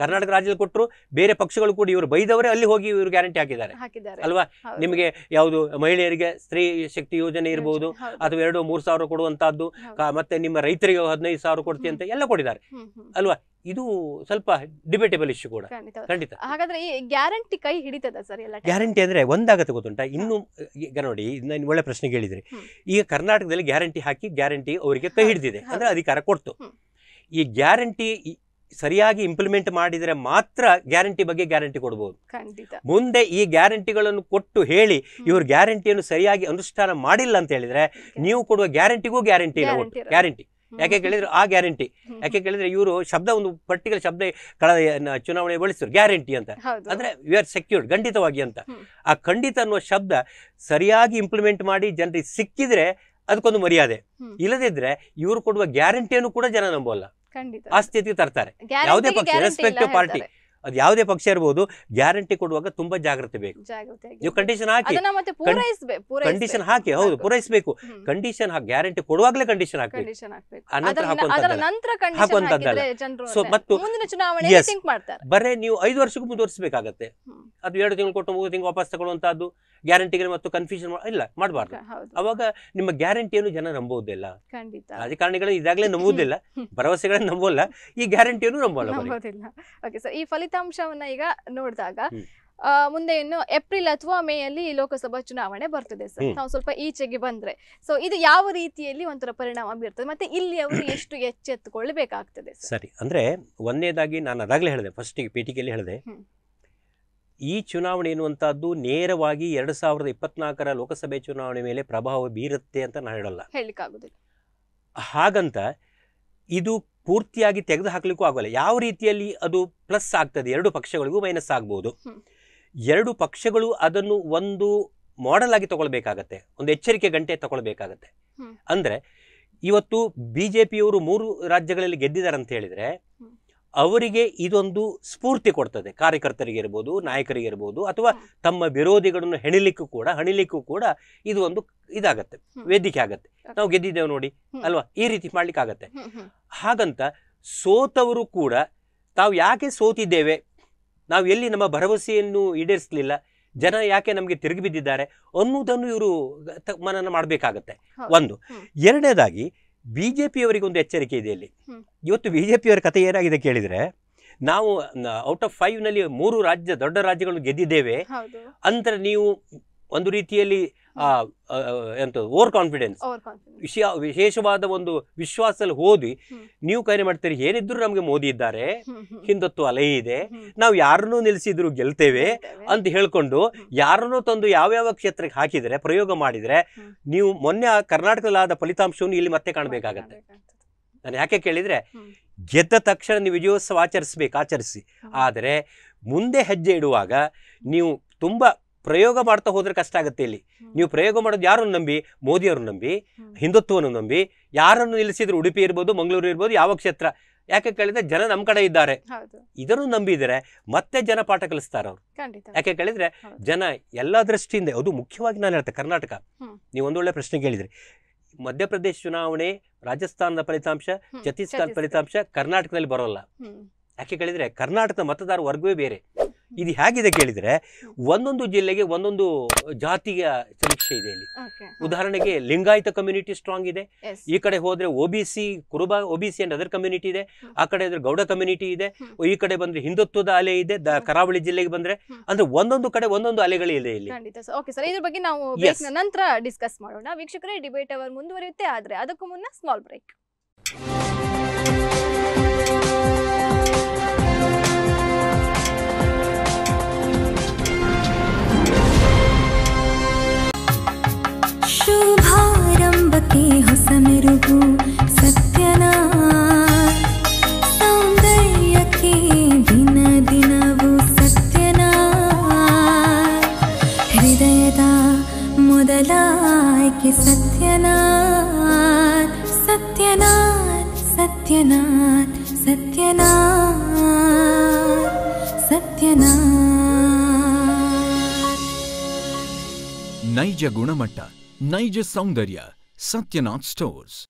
ಕರ್ನಾಟಕ ರಾಜ್ಯದಲ್ಲಿ ಕೊಟ್ಟರು ಬೇರೆ ಪಕ್ಷಗಳು ಕೂಡ ಇವರು ಬೈದವರೇ ಅಲ್ಲಿ ಹೋಗಿ ಇವರು ಗ್ಯಾರಂಟಿ ಹಾಕಿದ್ದಾರೆ ಅಲ್ವಾ ನಿಮಗೆ ಯಾವುದು ಮಹಿಳೆಯರಿಗೆ ಸ್ತ್ರೀ ಶಕ್ತಿ ಯೋಜನೆ ಇರಬಹುದು ಅಥವಾ ಎರಡು ಮೂರು ಸಾವಿರ ಕೊಡುವಂತಹದ್ದು ಮತ್ತೆ ನಿಮ್ಮ ರೈತರಿಗೆ ಹದಿನೈದು ಸಾವಿರ ಕೊಡ್ತೀವಿ ಅಂತ ಎಲ್ಲ ಕೊಟ್ಟಿದ್ದಾರೆ ಅಲ್ವಾ ಇದು ಸ್ವಲ್ಪ ಡಿಬೇಟೇಬಲ್ ಇಶ್ಯೂ ಕೂಡ ಖಂಡಿತ ಹಾಗಾದ್ರೆ ಈ ಗ್ಯಾರಂಟಿ ಕೈ ಹಿಡಿತದ ಸರ್ ಎಲ್ಲ ಗ್ಯಾರಂಟಿ ಅಂದ್ರೆ ಒಂದಾಗತ್ತೆ ಗೊತ್ತುಂಟಾ ಇನ್ನು ಈಗ ನೋಡಿ ನಾನು ಒಳ್ಳೆ ಪ್ರಶ್ನೆ ಕೇಳಿದ್ರಿ ಈಗ ಕರ್ನಾಟಕದಲ್ಲಿ ಗ್ಯಾರಂಟಿ ಹಾಕಿ ಗ್ಯಾರಂಟಿ ಅವರಿಗೆ ಕೈ ಹಿಡಿದಿದೆ ಅಂದ್ರೆ ಅಧಿಕಾರ ಕೊಡ್ತು ಈ ಗ್ಯಾರಂಟಿ ಸರಿಯಾಗಿ ಇಂಪ್ಲಿಮೆಂಟ್ ಮಾಡಿದರೆ ಮಾತ್ರ ಗ್ಯಾರಂಟಿ ಬಗ್ಗೆ ಗ್ಯಾರಂಟಿ ಕೊಡಬಹುದು ಮುಂದೆ ಈ ಗ್ಯಾರಂಟಿಗಳನ್ನು ಕೊಟ್ಟು ಹೇಳಿ ಇವರು ಗ್ಯಾರಂಟಿಯನ್ನು ಸರಿಯಾಗಿ ಅನುಷ್ಠಾನ ಮಾಡಿಲ್ಲ ಅಂತ ಹೇಳಿದ್ರೆ ನೀವು ಕೊಡುವ ಗ್ಯಾರಂಟಿಗೂ ಗ್ಯಾರಂಟಿ ಗ್ಯಾರಂಟಿ ಯಾಕೆ ಕೇಳಿದ್ರೆ ಆ ಗ್ಯಾರಂಟಿ ಯಾಕೆ ಕೇಳಿದ್ರೆ ಇವರು ಶಬ್ದ ಒಂದು ಪರ್ಟಿಕ್ಯುಲರ್ ಶಬ್ದ ಕಳೆದ ಚುನಾವಣೆ ಬಳಸಿದ್ರು ಗ್ಯಾರಂಟಿ ಅಂತ ಅಂದ್ರೆ ವಿ ಆರ್ ಸೆಕ್ಯೂರ್ಡ್ ಖಂಡಿತವಾಗಿ ಅಂತ ಆ ಖಂಡಿತ ಅನ್ನುವ ಶಬ್ದ ಸರಿಯಾಗಿ ಇಂಪ್ಲಿಮೆಂಟ್ ಮಾಡಿ ಜನರಿಗೆ ಸಿಕ್ಕಿದ್ರೆ ಅದಕ್ಕೊಂದು ಮರ್ಯಾದೆ ಇಲ್ಲದಿದ್ರೆ ಇವರು ಕೊಡುವ ಗ್ಯಾರಂಟಿಯನ್ನು ಕೂಡ ಜನ ನಂಬೋಲ್ಲ ಆ ಸ್ಥಿತಿಗೆ ತರ್ತಾರೆ ಯಾವುದೇ ಪಕ್ಷ ರೆಸ್ಪೆಕ್ಟಿವ್ ಪಾರ್ಟಿ ಅದು ಯಾವುದೇ ಪಕ್ಷ ಇರ್ಬೋದು ಗ್ಯಾರಂಟಿ ಕೊಡುವಾಗ ತುಂಬಾ ಜಾಗ್ರತೆ ಬೇಕು ನೀವು ಕಂಡೀಷನ್ ಹಾಕಿ ಕಂಡೀಷನ್ ಹಾಕಿ ಹೌದು ಪೂರೈಸಬೇಕು ಕಂಡೀಷನ್ ಗ್ಯಾರಂಟಿ ಕೊಡುವಾಗಲೇ ಕಂಡೀಷನ್ ಹಾಕಿ ಬರೇ ನೀವು ಐದು ವರ್ಷಕ್ಕೂ ಮುಂದುವರಿಸಬೇಕಾಗತ್ತೆ ಅದು ಎರಡು ತಿಂಗಳು ಕೊಟ್ಟು ಮೂರು ತಿಂಗಳು ವಾಪಸ್ ತಗೊಳ್ಳುವಂತದ್ದು ಗ್ಯಾರಂಟಿಗೆ ಮತ್ತು ಕನ್ಫ್ಯೂಷನ್ ಇಲ್ಲ ಮಾಡಬಾರ್ದು ಅವಾಗ ನಿಮ್ಮ ಗ್ಯಾರಂಟಿಯನ್ನು ಜನ ನಂಬುವುದಿಲ್ಲ ರಾಜಕಾರಣಿಗಳು ಇದಾಗಲೇ ನಂಬುವುದಿಲ್ಲ ಭರವಸೆಗಳನ್ನ ನಂಬೋಲ್ಲ ಈ ಗ್ಯಾರಂಟಿಯನ್ನು ನಂಬೋಲ್ಲ ಈ ಫಲಿತ ಫಲಿತಾಂಶವನ್ನ ಈಗ ನೋಡಿದಾಗ ಮುಂದೆ ಇನ್ನು ಏಪ್ರಿಲ್ ಅಥವಾ ಮೇ ಅಲ್ಲಿ ಲೋಕಸಭಾ ಚುನಾವಣೆ ಬರ್ತದೆ ಸರ್ ನಾವು ಸ್ವಲ್ಪ ಈಚೆಗೆ ಬಂದ್ರೆ ಸೊ ಇದು ಯಾವ ರೀತಿಯಲ್ಲಿ ಒಂಥರ ಪರಿಣಾಮ ಬೀರ್ತದೆ ಮತ್ತೆ ಇಲ್ಲಿ ಅವರು ಎಷ್ಟು ಎಚ್ಚೆತ್ತುಕೊಳ್ಳಬೇಕಾಗ್ತದೆ ಸರಿ ಅಂದ್ರೆ ಒಂದನೇದಾಗಿ ನಾನು ಅದಾಗಲೇ ಹೇಳಿದೆ ಫಸ್ಟ್ ಪೇಟಿಕೆಯಲ್ಲಿ ಹೇಳಿದೆ ಈ ಚುನಾವಣೆ ಎನ್ನುವಂತಹದ್ದು ನೇರವಾಗಿ ಎರಡ್ ಸಾವಿರದ ಇಪ್ಪತ್ನಾಲ್ಕರ ಲೋಕಸಭೆ ಚುನಾವಣೆ ಮೇಲೆ ಪ್ರಭಾವ ಬೀರುತ್ತೆ ಅಂತ ನಾನು ಹೇಳಲ್ಲ ಹೇಳಲಿಕ್ಕಾಗೋದಿಲ್ಲ ಹಾಗಂತ ಇದು ಪೂರ್ತಿಯಾಗಿ ತೆಗೆದು ಹಾಕಲಿಕ್ಕೂ ಆಗೋಲ್ಲ ಯಾವ ರೀತಿಯಲ್ಲಿ ಅದು ಪ್ಲಸ್ ಆಗ್ತದೆ ಎರಡು ಪಕ್ಷಗಳಿಗೂ ಮೈನಸ್ ಆಗ್ಬೋದು ಎರಡು ಪಕ್ಷಗಳು ಅದನ್ನು ಒಂದು ಮಾಡೆಲ್ ಆಗಿ ತಗೊಳ್ಬೇಕಾಗತ್ತೆ ಒಂದು ಎಚ್ಚರಿಕೆ ಗಂಟೆ ತಗೊಳ್ಬೇಕಾಗತ್ತೆ ಅಂದ್ರೆ ಇವತ್ತು ಬಿಜೆಪಿಯವರು ಮೂರು ರಾಜ್ಯಗಳಲ್ಲಿ ಗೆದ್ದಿದ್ದಾರೆ ಅಂತ ಹೇಳಿದ್ರೆ ಅವರಿಗೆ ಇದೊಂದು ಸ್ಫೂರ್ತಿ ಕೊಡ್ತದೆ ಕಾರ್ಯಕರ್ತರಿಗಿರ್ಬೋದು ನಾಯಕರಿಗಿರ್ಬೋದು ಅಥವಾ ತಮ್ಮ ವಿರೋಧಿಗಳನ್ನು ಹೆಣಿಲಿಕ್ಕೂ ಕೂಡ ಹಣಿಲಿಕ್ಕೂ ಕೂಡ ಇದು ಒಂದು ಇದಾಗತ್ತೆ ವೇದಿಕೆ ಆಗತ್ತೆ ನಾವು ಗೆದ್ದಿದ್ದೇವೆ ನೋಡಿ ಅಲ್ವಾ ಈ ರೀತಿ ಮಾಡ್ಲಿಕ್ಕಾಗತ್ತೆ ಹಾಗಂತ ಸೋತವರು ಕೂಡ ತಾವು ಯಾಕೆ ಸೋತಿದ್ದೇವೆ ನಾವು ಎಲ್ಲಿ ನಮ್ಮ ಭರವಸೆಯನ್ನು ಈಡೇರಿಸಲಿಲ್ಲ ಜನ ಯಾಕೆ ನಮಗೆ ತಿರುಗಿ ಬಿದ್ದಿದ್ದಾರೆ ಅನ್ನೋದನ್ನು ಇವರು ಮನನ ಮಾಡಬೇಕಾಗತ್ತೆ ಒಂದು ಎರಡನೇದಾಗಿ ಬಿಜೆಪಿಯವರಿಗೆ ಒಂದು ಎಚ್ಚರಿಕೆ ಇದೆ ಇಲ್ಲಿ ಇವತ್ತು ಪಿಯವರ ಕಥೆ ಏನಾಗಿದೆ ಕೇಳಿದರೆ ನಾವು ಔಟ್ ಆಫ್ ಫೈವ್ನಲ್ಲಿ ಮೂರು ರಾಜ್ಯ ದೊಡ್ಡ ರಾಜ್ಯಗಳನ್ನು ಗೆದ್ದಿದ್ದೇವೆ ಅಂದರೆ ನೀವು ಒಂದು ರೀತಿಯಲ್ಲಿ ಎಂತ ಓವರ್ ಕಾನ್ಫಿಡೆನ್ಸ್ ವಿಷಯ ವಿಶೇಷವಾದ ಒಂದು ವಿಶ್ವಾಸದಲ್ಲಿ ಹೋದಿ ನೀವು ಕರೆ ಮಾಡ್ತೀರಿ ಏನಿದ್ರು ನಮಗೆ ಮೋದಿ ಇದ್ದಾರೆ ಹಿಂದತ್ವ ಅಲೆ ಇದೆ ನಾವು ಯಾರನ್ನು ನಿಲ್ಲಿಸಿದ್ರು ಗೆಲ್ತೇವೆ ಅಂತ ಹೇಳ್ಕೊಂಡು ಯಾರನ್ನು ತಂದು ಯಾವ್ಯಾವ ಕ್ಷೇತ್ರಕ್ಕೆ ಹಾಕಿದ್ರೆ ಪ್ರಯೋಗ ಮಾಡಿದ್ರೆ ನೀವು ಮೊನ್ನೆ ಕರ್ನಾಟಕದಲ್ಲಾದ ಫಲಿತಾಂಶವನ್ನು ಇಲ್ಲಿ ಮತ್ತೆ ಕಾಣಬೇಕಾಗತ್ತೆ ನಾನು ಯಾಕೆ ಕೇಳಿದ್ರೆ ಗೆದ್ದ ತಕ್ಷಣ ನೀವು ವಿಜಯೋತ್ಸವ ಆಚರಿಸ್ಬೇಕು ಆಚರಿಸಿ ಆದರೆ ಮುಂದೆ ಹೆಜ್ಜೆ ಇಡುವಾಗ ನೀವು ತುಂಬ ಪ್ರಯೋಗ ಮಾಡ್ತಾ ಹೋದ್ರೆ ಕಷ್ಟ ಆಗುತ್ತೆ ಇಲ್ಲಿ ನೀವು ಪ್ರಯೋಗ ಮಾಡೋದು ಯಾರನ್ನು ನಂಬಿ ಮೋದಿಯವ್ರನ್ನ ನಂಬಿ ಹಿಂದುತ್ವವನ್ನು ನಂಬಿ ಯಾರನ್ನು ನಿಲ್ಲಿಸಿದ್ರು ಉಡುಪಿ ಇರ್ಬೋದು ಮಂಗಳೂರು ಇರ್ಬೋದು ಯಾವ ಕ್ಷೇತ್ರ ಯಾಕೆ ಕೇಳಿದ್ರೆ ಜನ ನಮ್ಮ ಕಡೆ ಇದ್ದಾರೆ ಇದನ್ನು ನಂಬಿದರೆ ಮತ್ತೆ ಜನ ಪಾಠ ಕಲಿಸ್ತಾರ ಅವರು ಯಾಕೆ ಕೇಳಿದ್ರೆ ಜನ ಎಲ್ಲ ದೃಷ್ಟಿಯಿಂದ ಅದು ಮುಖ್ಯವಾಗಿ ನಾನು ಹೇಳ್ತೇನೆ ಕರ್ನಾಟಕ ನೀವು ಒಂದೊಳ್ಳೆ ಪ್ರಶ್ನೆ ಕೇಳಿದ್ರಿ ಮಧ್ಯಪ್ರದೇಶ ಚುನಾವಣೆ ರಾಜಸ್ಥಾನದ ಫಲಿತಾಂಶ ಛತ್ತೀಸ್ಗಢ ಫಲಿತಾಂಶ ಕರ್ನಾಟಕದಲ್ಲಿ ಬರೋಲ್ಲ ಯಾಕೆ ಕೇಳಿದ್ರೆ ಕರ್ನಾಟಕದ ಮತದಾರ ವರ್ಗವೇ ಬೇರೆ ಇದು ಹೇಗಿದೆ ಕೇಳಿದ್ರೆ ಒಂದೊಂದು ಜಿಲ್ಲೆಗೆ ಒಂದೊಂದು ಜಾತಿಯ ಸಮೀಕ್ಷೆ ಇದೆ ಇಲ್ಲಿ ಉದಾಹರಣೆಗೆ ಲಿಂಗಾಯತ ಕಮ್ಯುನಿಟಿ ಸ್ಟ್ರಾಂಗ್ ಇದೆ ಈ ಕಡೆ ಹೋದ್ರೆ ಒಬಿಸಿ ಕುರುಬ ಒಬಿಸಿ ಅಂಡ್ ಅದರ್ ಕಮ್ಯುನಿಟಿ ಇದೆ ಆ ಕಡೆ ಗೌಡ ಕಮ್ಯುನಿಟಿ ಇದೆ ಈ ಕಡೆ ಬಂದ್ರೆ ಹಿಂದುತ್ವದ ಅಲೆ ಇದೆ ಕರಾವಳಿ ಜಿಲ್ಲೆಗೆ ಬಂದ್ರೆ ಅಂದ್ರೆ ಒಂದೊಂದು ಕಡೆ ಒಂದೊಂದು ಇದೆ ಇಲ್ಲಿ ಓಕೆ ಸರ್ ಇದ್ರ ಬಗ್ಗೆ ನಾವು ನಂತರ ಡಿಸ್ಕಸ್ ಮಾಡೋಣ ವೀಕ್ಷಕರೇ ಡಿಬೇಟ್ ಅವರ್ ಮುಂದುವರಿಯುತ್ತೆ ಆದ್ರೆ ಅದಕ್ಕೂ ಮುನ್ನ small break Niger Saundarya, Satyanath Stores.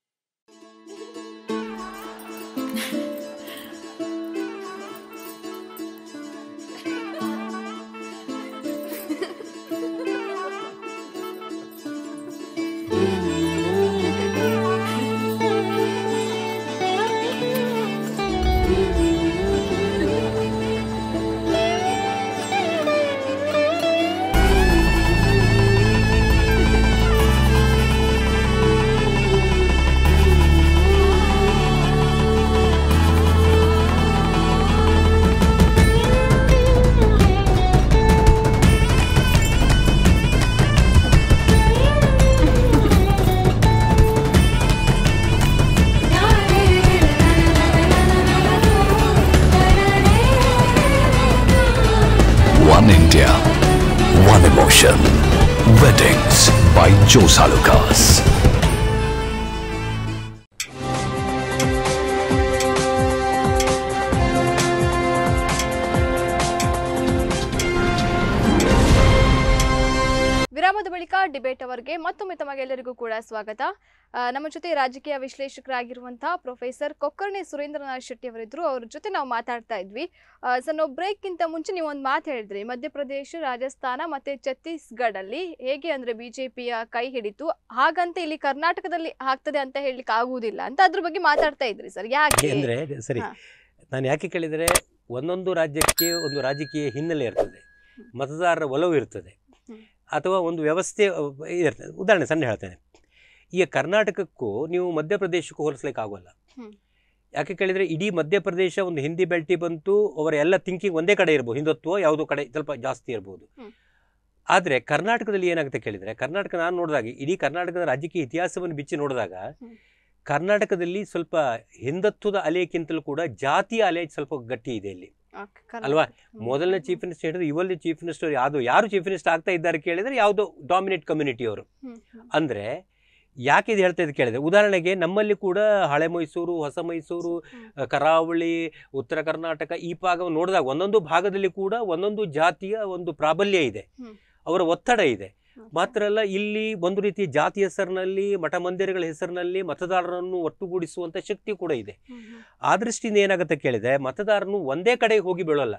ವಿರಾಮದ ಬಳಿಕ ಡಿಬೇಟ್ ಅವರಿಗೆ ಮತ್ತೊಮ್ಮೆ ತಮಗೆಲ್ಲರಿಗೂ ಕೂಡ ಸ್ವಾಗತ ನಮ್ಮ ಜೊತೆ ರಾಜಕೀಯ ವಿಶ್ಲೇಷಕರಾಗಿರುವಂತಹ ಪ್ರೊಫೆಸರ್ ಕೊಕ್ಕರ್ಣೆ ಸುರೇಂದ್ರನಾಥ್ ಶೆಟ್ಟಿ ಅವರಿದ್ರು ಅವ್ರ ಜೊತೆ ನಾವು ಮಾತಾಡ್ತಾ ಇದ್ವಿ ಸರ್ ನಾವು ಗಿಂತ ಮುಂಚೆ ನೀವು ಒಂದು ಮಾತು ಹೇಳಿದ್ರಿ ಮಧ್ಯಪ್ರದೇಶ ರಾಜಸ್ಥಾನ ಮತ್ತೆ ಛತ್ತೀಸ್ಗಢ ಅಲ್ಲಿ ಹೇಗೆ ಅಂದ್ರೆ ಬಿಜೆಪಿಯ ಕೈ ಹಿಡಿತು ಹಾಗಂತ ಇಲ್ಲಿ ಕರ್ನಾಟಕದಲ್ಲಿ ಆಗ್ತದೆ ಅಂತ ಹೇಳಲಿಕ್ಕೆ ಆಗುವುದಿಲ್ಲ ಅಂತ ಅದ್ರ ಬಗ್ಗೆ ಮಾತಾಡ್ತಾ ಇದ್ರಿ ಸರ್ ಯಾಕೆ ಅಂದ್ರೆ ಸರಿ ನಾನು ಯಾಕೆ ಕೇಳಿದ್ರೆ ಒಂದೊಂದು ರಾಜ್ಯಕ್ಕೆ ಒಂದು ರಾಜಕೀಯ ಹಿನ್ನೆಲೆ ಇರ್ತದೆ ಮತದಾರರ ಒಲವು ಇರ್ತದೆ ಅಥವಾ ಒಂದು ವ್ಯವಸ್ಥೆ ಇರ್ತದೆ ಉದಾಹರಣೆ ಸಣ್ಣ ಹೇಳ್ತೇನೆ ಈಗ ಕರ್ನಾಟಕಕ್ಕೂ ನೀವು ಮಧ್ಯಪ್ರದೇಶಕ್ಕೂ ಹೋಲಿಸ್ಲಿಕ್ಕೆ ಆಗೋಲ್ಲ ಯಾಕೆ ಕೇಳಿದರೆ ಇಡೀ ಮಧ್ಯಪ್ರದೇಶ ಒಂದು ಹಿಂದಿ ಬೆಲ್ಟಿ ಬಂತು ಅವರ ಎಲ್ಲ ಥಿಂಕಿಂಗ್ ಒಂದೇ ಕಡೆ ಇರ್ಬೋದು ಹಿಂದುತ್ವ ಯಾವುದೋ ಕಡೆ ಸ್ವಲ್ಪ ಜಾಸ್ತಿ ಇರ್ಬೋದು ಆದರೆ ಕರ್ನಾಟಕದಲ್ಲಿ ಏನಾಗುತ್ತೆ ಕೇಳಿದರೆ ಕರ್ನಾಟಕ ನಾನು ನೋಡಿದಾಗ ಇಡೀ ಕರ್ನಾಟಕದ ರಾಜಕೀಯ ಇತಿಹಾಸವನ್ನು ಬಿಚ್ಚಿ ನೋಡಿದಾಗ ಕರ್ನಾಟಕದಲ್ಲಿ ಸ್ವಲ್ಪ ಹಿಂದತ್ವದ ಅಲೆಕ್ಕಿಂತಲೂ ಕೂಡ ಜಾತಿಯ ಅಲೆ ಸ್ವಲ್ಪ ಗಟ್ಟಿ ಇದೆ ಇಲ್ಲಿ ಅಲ್ವಾ ಮೊದಲನೇ ಚೀಫ್ ಮಿನಿಸ್ಟರ್ ಹೇಳಿದ್ರೆ ಇವಲ್ಲಿ ಚೀಫ್ ಮಿನಿಸ್ಟರ್ ಯಾವುದು ಯಾರು ಚೀಫ್ ಮಿನಿಸ್ಟರ್ ಆಗ್ತಾ ಇದ್ದಾರೆ ಕೇಳಿದರೆ ಯಾವುದೋ ಡಾಮಿನೇಟ್ ಕಮ್ಯುನಿಟಿ ಅವರು ಅಂದರೆ ಯಾಕೆ ಇದು ಹೇಳ್ತಾ ಇದ್ದು ಕೇಳಿದೆ ಉದಾಹರಣೆಗೆ ನಮ್ಮಲ್ಲಿ ಕೂಡ ಹಳೆ ಮೈಸೂರು ಹೊಸ ಮೈಸೂರು ಕರಾವಳಿ ಉತ್ತರ ಕರ್ನಾಟಕ ಈ ಭಾಗವನ್ನು ನೋಡಿದಾಗ ಒಂದೊಂದು ಭಾಗದಲ್ಲಿ ಕೂಡ ಒಂದೊಂದು ಜಾತಿಯ ಒಂದು ಪ್ರಾಬಲ್ಯ ಇದೆ ಅವರ ಒತ್ತಡ ಇದೆ ಮಾತ್ರ ಅಲ್ಲ ಇಲ್ಲಿ ಒಂದು ರೀತಿ ಜಾತಿ ಹೆಸರಿನಲ್ಲಿ ಮಠ ಮಂದಿರಗಳ ಹೆಸರಿನಲ್ಲಿ ಮತದಾರರನ್ನು ಒಟ್ಟುಗೂಡಿಸುವಂತ ಶಕ್ತಿ ಕೂಡ ಇದೆ ಆ ದೃಷ್ಟಿಯಿಂದ ಏನಾಗುತ್ತೆ ಕೇಳಿದೆ ಮತದಾರನು ಒಂದೇ ಕಡೆ ಹೋಗಿ ಬೀಳಲ್ಲ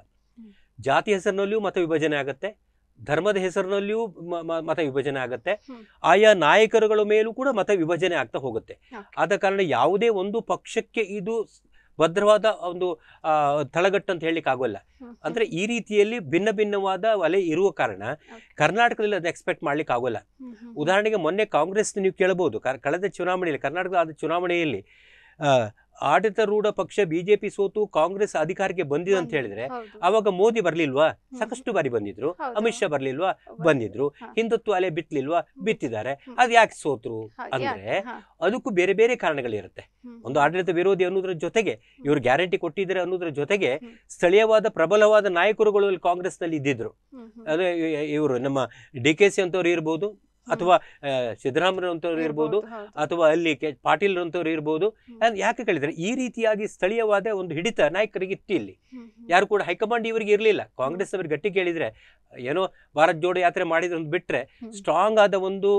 ಜಾತಿ ಹೆಸರಿನಲ್ಲಿಯೂ ಮತ ವಿಭಜನೆ ಆಗುತ್ತೆ ಧರ್ಮದ ಹೆಸರಿನಲ್ಲಿಯೂ ಮತ ವಿಭಜನೆ ಆಗುತ್ತೆ ಆಯಾ ನಾಯಕರುಗಳ ಮೇಲೂ ಕೂಡ ಮತ ವಿಭಜನೆ ಆಗ್ತಾ ಹೋಗುತ್ತೆ ಆದ ಕಾರಣ ಯಾವುದೇ ಒಂದು ಪಕ್ಷಕ್ಕೆ ಇದು ಭದ್ರವಾದ ಒಂದು ತಳಗಟ್ಟು ಅಂತ ಹೇಳಲಿಕ್ಕೆ ಆಗೋಲ್ಲ ಅಂದ್ರೆ ಈ ರೀತಿಯಲ್ಲಿ ಭಿನ್ನ ಭಿನ್ನವಾದ ವಲಯ ಇರುವ ಕಾರಣ ಕರ್ನಾಟಕದಲ್ಲಿ ಅದನ್ನ ಎಕ್ಸ್ಪೆಕ್ಟ್ ಮಾಡ್ಲಿಕ್ಕೆ ಆಗೋಲ್ಲ ಉದಾಹರಣೆಗೆ ಮೊನ್ನೆ ಕಾಂಗ್ರೆಸ್ ನೀವು ಕೇಳಬಹುದು ಕಳೆದ ಚುನಾವಣೆಯಲ್ಲಿ ಕರ್ನಾಟಕದ ಆದ ಚುನಾವಣೆಯಲ್ಲಿ ಆಡಳಿತಾರೂಢ ಪಕ್ಷ ಬಿಜೆಪಿ ಸೋತು ಕಾಂಗ್ರೆಸ್ ಅಧಿಕಾರಕ್ಕೆ ಬಂದಿದೆ ಅಂತ ಹೇಳಿದ್ರೆ ಅವಾಗ ಮೋದಿ ಬರ್ಲಿಲ್ವಾ ಸಾಕಷ್ಟು ಬಾರಿ ಬಂದಿದ್ರು ಅಮಿತ್ ಶಾ ಬರ್ಲಿಲ್ವಾ ಬಂದಿದ್ರು ಹಿಂದುತ್ವ ಅಲೆ ಬಿಟ್ಲಿಲ್ವಾ ಬಿತ್ತಿದ್ದಾರೆ ಅದ್ ಯಾಕೆ ಸೋತ್ರು ಅಂದ್ರೆ ಅದಕ್ಕೂ ಬೇರೆ ಬೇರೆ ಕಾರಣಗಳಿರುತ್ತೆ ಒಂದು ಆಡಳಿತ ವಿರೋಧಿ ಅನ್ನೋದ್ರ ಜೊತೆಗೆ ಇವರು ಗ್ಯಾರಂಟಿ ಕೊಟ್ಟಿದ್ದಾರೆ ಅನ್ನೋದ್ರ ಜೊತೆಗೆ ಸ್ಥಳೀಯವಾದ ಪ್ರಬಲವಾದ ನಾಯಕರುಗಳು ಕಾಂಗ್ರೆಸ್ ನಲ್ಲಿ ಇದ್ದಿದ್ರು ಅದೇ ಇವರು ನಮ್ಮ ಡಿ ಕೆ ಸಿ ಅಂತವ್ರು ಇರ್ಬೋದು ಅಥವಾ ಸಿದ್ದರಾಮಯ್ಯ ಇರ್ಬೋದು ಅಥವಾ ಅಲ್ಲಿ ಕೆ ಪಾಟೀಲ್ ಇರ್ಬೋದು ಯಾಕೆ ಕೇಳಿದ್ರೆ ಈ ರೀತಿಯಾಗಿ ಸ್ಥಳೀಯವಾದ ಒಂದು ಹಿಡಿತ ನಾಯಕರಿಗೆ ಇತ್ತು ಇಲ್ಲಿ ಯಾರು ಕೂಡ ಹೈಕಮಾಂಡ್ ಇವರಿಗೆ ಇರಲಿಲ್ಲ ಕಾಂಗ್ರೆಸ್ ಅವರಿಗೆ ಗಟ್ಟಿ ಕೇಳಿದ್ರೆ ಏನೋ ಭಾರತ್ ಜೋಡೋ ಯಾತ್ರೆ ಮಾಡಿದ್ರೆ ಒಂದು ಬಿಟ್ಟರೆ ಸ್ಟ್ರಾಂಗ್ ಆದ ಒಂದು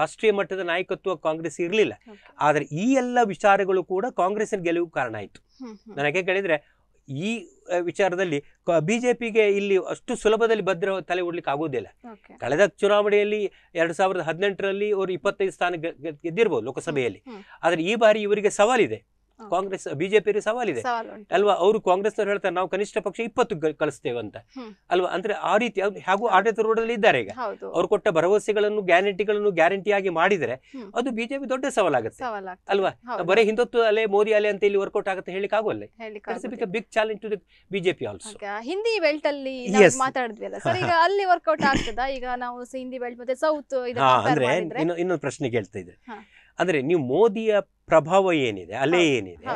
ರಾಷ್ಟ್ರೀಯ ಮಟ್ಟದ ನಾಯಕತ್ವ ಕಾಂಗ್ರೆಸ್ ಇರಲಿಲ್ಲ ಆದರೆ ಈ ಎಲ್ಲ ವಿಚಾರಗಳು ಕೂಡ ಕಾಂಗ್ರೆಸ್ನ ಗೆಲುವು ಕಾರಣ ಆಯಿತು ನನಗೆ ಕೇಳಿದ್ರೆ ಈ ವಿಚಾರದಲ್ಲಿ ಬಿಜೆಪಿಗೆ ಇಲ್ಲಿ ಅಷ್ಟು ಸುಲಭದಲ್ಲಿ ಭದ್ರ ತಲೆ ಉಡ್ಲಿಕ್ಕೆ ಆಗೋದಿಲ್ಲ ಕಳೆದ ಚುನಾವಣೆಯಲ್ಲಿ ಎರಡ್ ಸಾವಿರದ ಹದಿನೆಂಟರಲ್ಲಿ ಅವರು ಇಪ್ಪತ್ತೈದು ಸ್ಥಾನ ಗೆದ್ದಿರ್ಬೋದು ಲೋಕಸಭೆಯಲ್ಲಿ ಆದರೆ ಈ ಬಾರಿ ಇವರಿಗೆ ಸವಾಲಿದೆ ಕಾಂಗ್ರೆಸ್ ಬಿಜೆಪಿ ಬಿಜೆಪಿಯವರು ಸವಾಲಿದೆ ಅಲ್ವಾ ಅವರು ಕಾಂಗ್ರೆಸ್ ಹೇಳ್ತಾರೆ ನಾವು ಕನಿಷ್ಠ ಪಕ್ಷ ಇಪ್ಪತ್ತು ಕಳಿಸ್ತೇವೆ ಅಂತ ಅಲ್ವಾ ಅಂದ್ರೆ ಆ ರೀತಿ ಹಾಗೂ ಆಡಳಿತ ಇದ್ದಾರೆ ಈಗ ಅವ್ರು ಕೊಟ್ಟ ಭರವಸೆಗಳನ್ನು ಗ್ಯಾರಂಟಿಗಳನ್ನು ಗ್ಯಾರಂಟಿಯಾಗಿ ಮಾಡಿದ್ರೆ ಅದು ಬಿಜೆಪಿ ದೊಡ್ಡ ಸವಾಲಾಗುತ್ತೆ ಅಲ್ವಾ ಬರೀ ಹಿಂದುತ್ವ ಅಲೆ ಮೋದಿ ಅಲೆ ಅಂತ ಇಲ್ಲಿ ವರ್ಕೌಟ್ ಆಗುತ್ತೆ ಹೇಳಿಕ್ ಆಗೋಲ್ಲ big challenge to BJP also Hindi belt ಅಲ್ಲಿ ಈಗ ಅಲ್ಲಿ ವರ್ಕೌಟ್ ಆಗ್ತದ ಈಗ ನಾವು ಹಿಂದಿ ಮತ್ತೆ ಸೌತ್ ಅಂದ್ರೆ ಇನ್ನೊಂದು ಪ್ರಶ್ನೆ ಕೇಳ್ತಾ ಇದ್ರೆ ಅಂದರೆ ನೀವು ಮೋದಿಯ ಪ್ರಭಾವ ಏನಿದೆ ಅಲೆ ಏನಿದೆ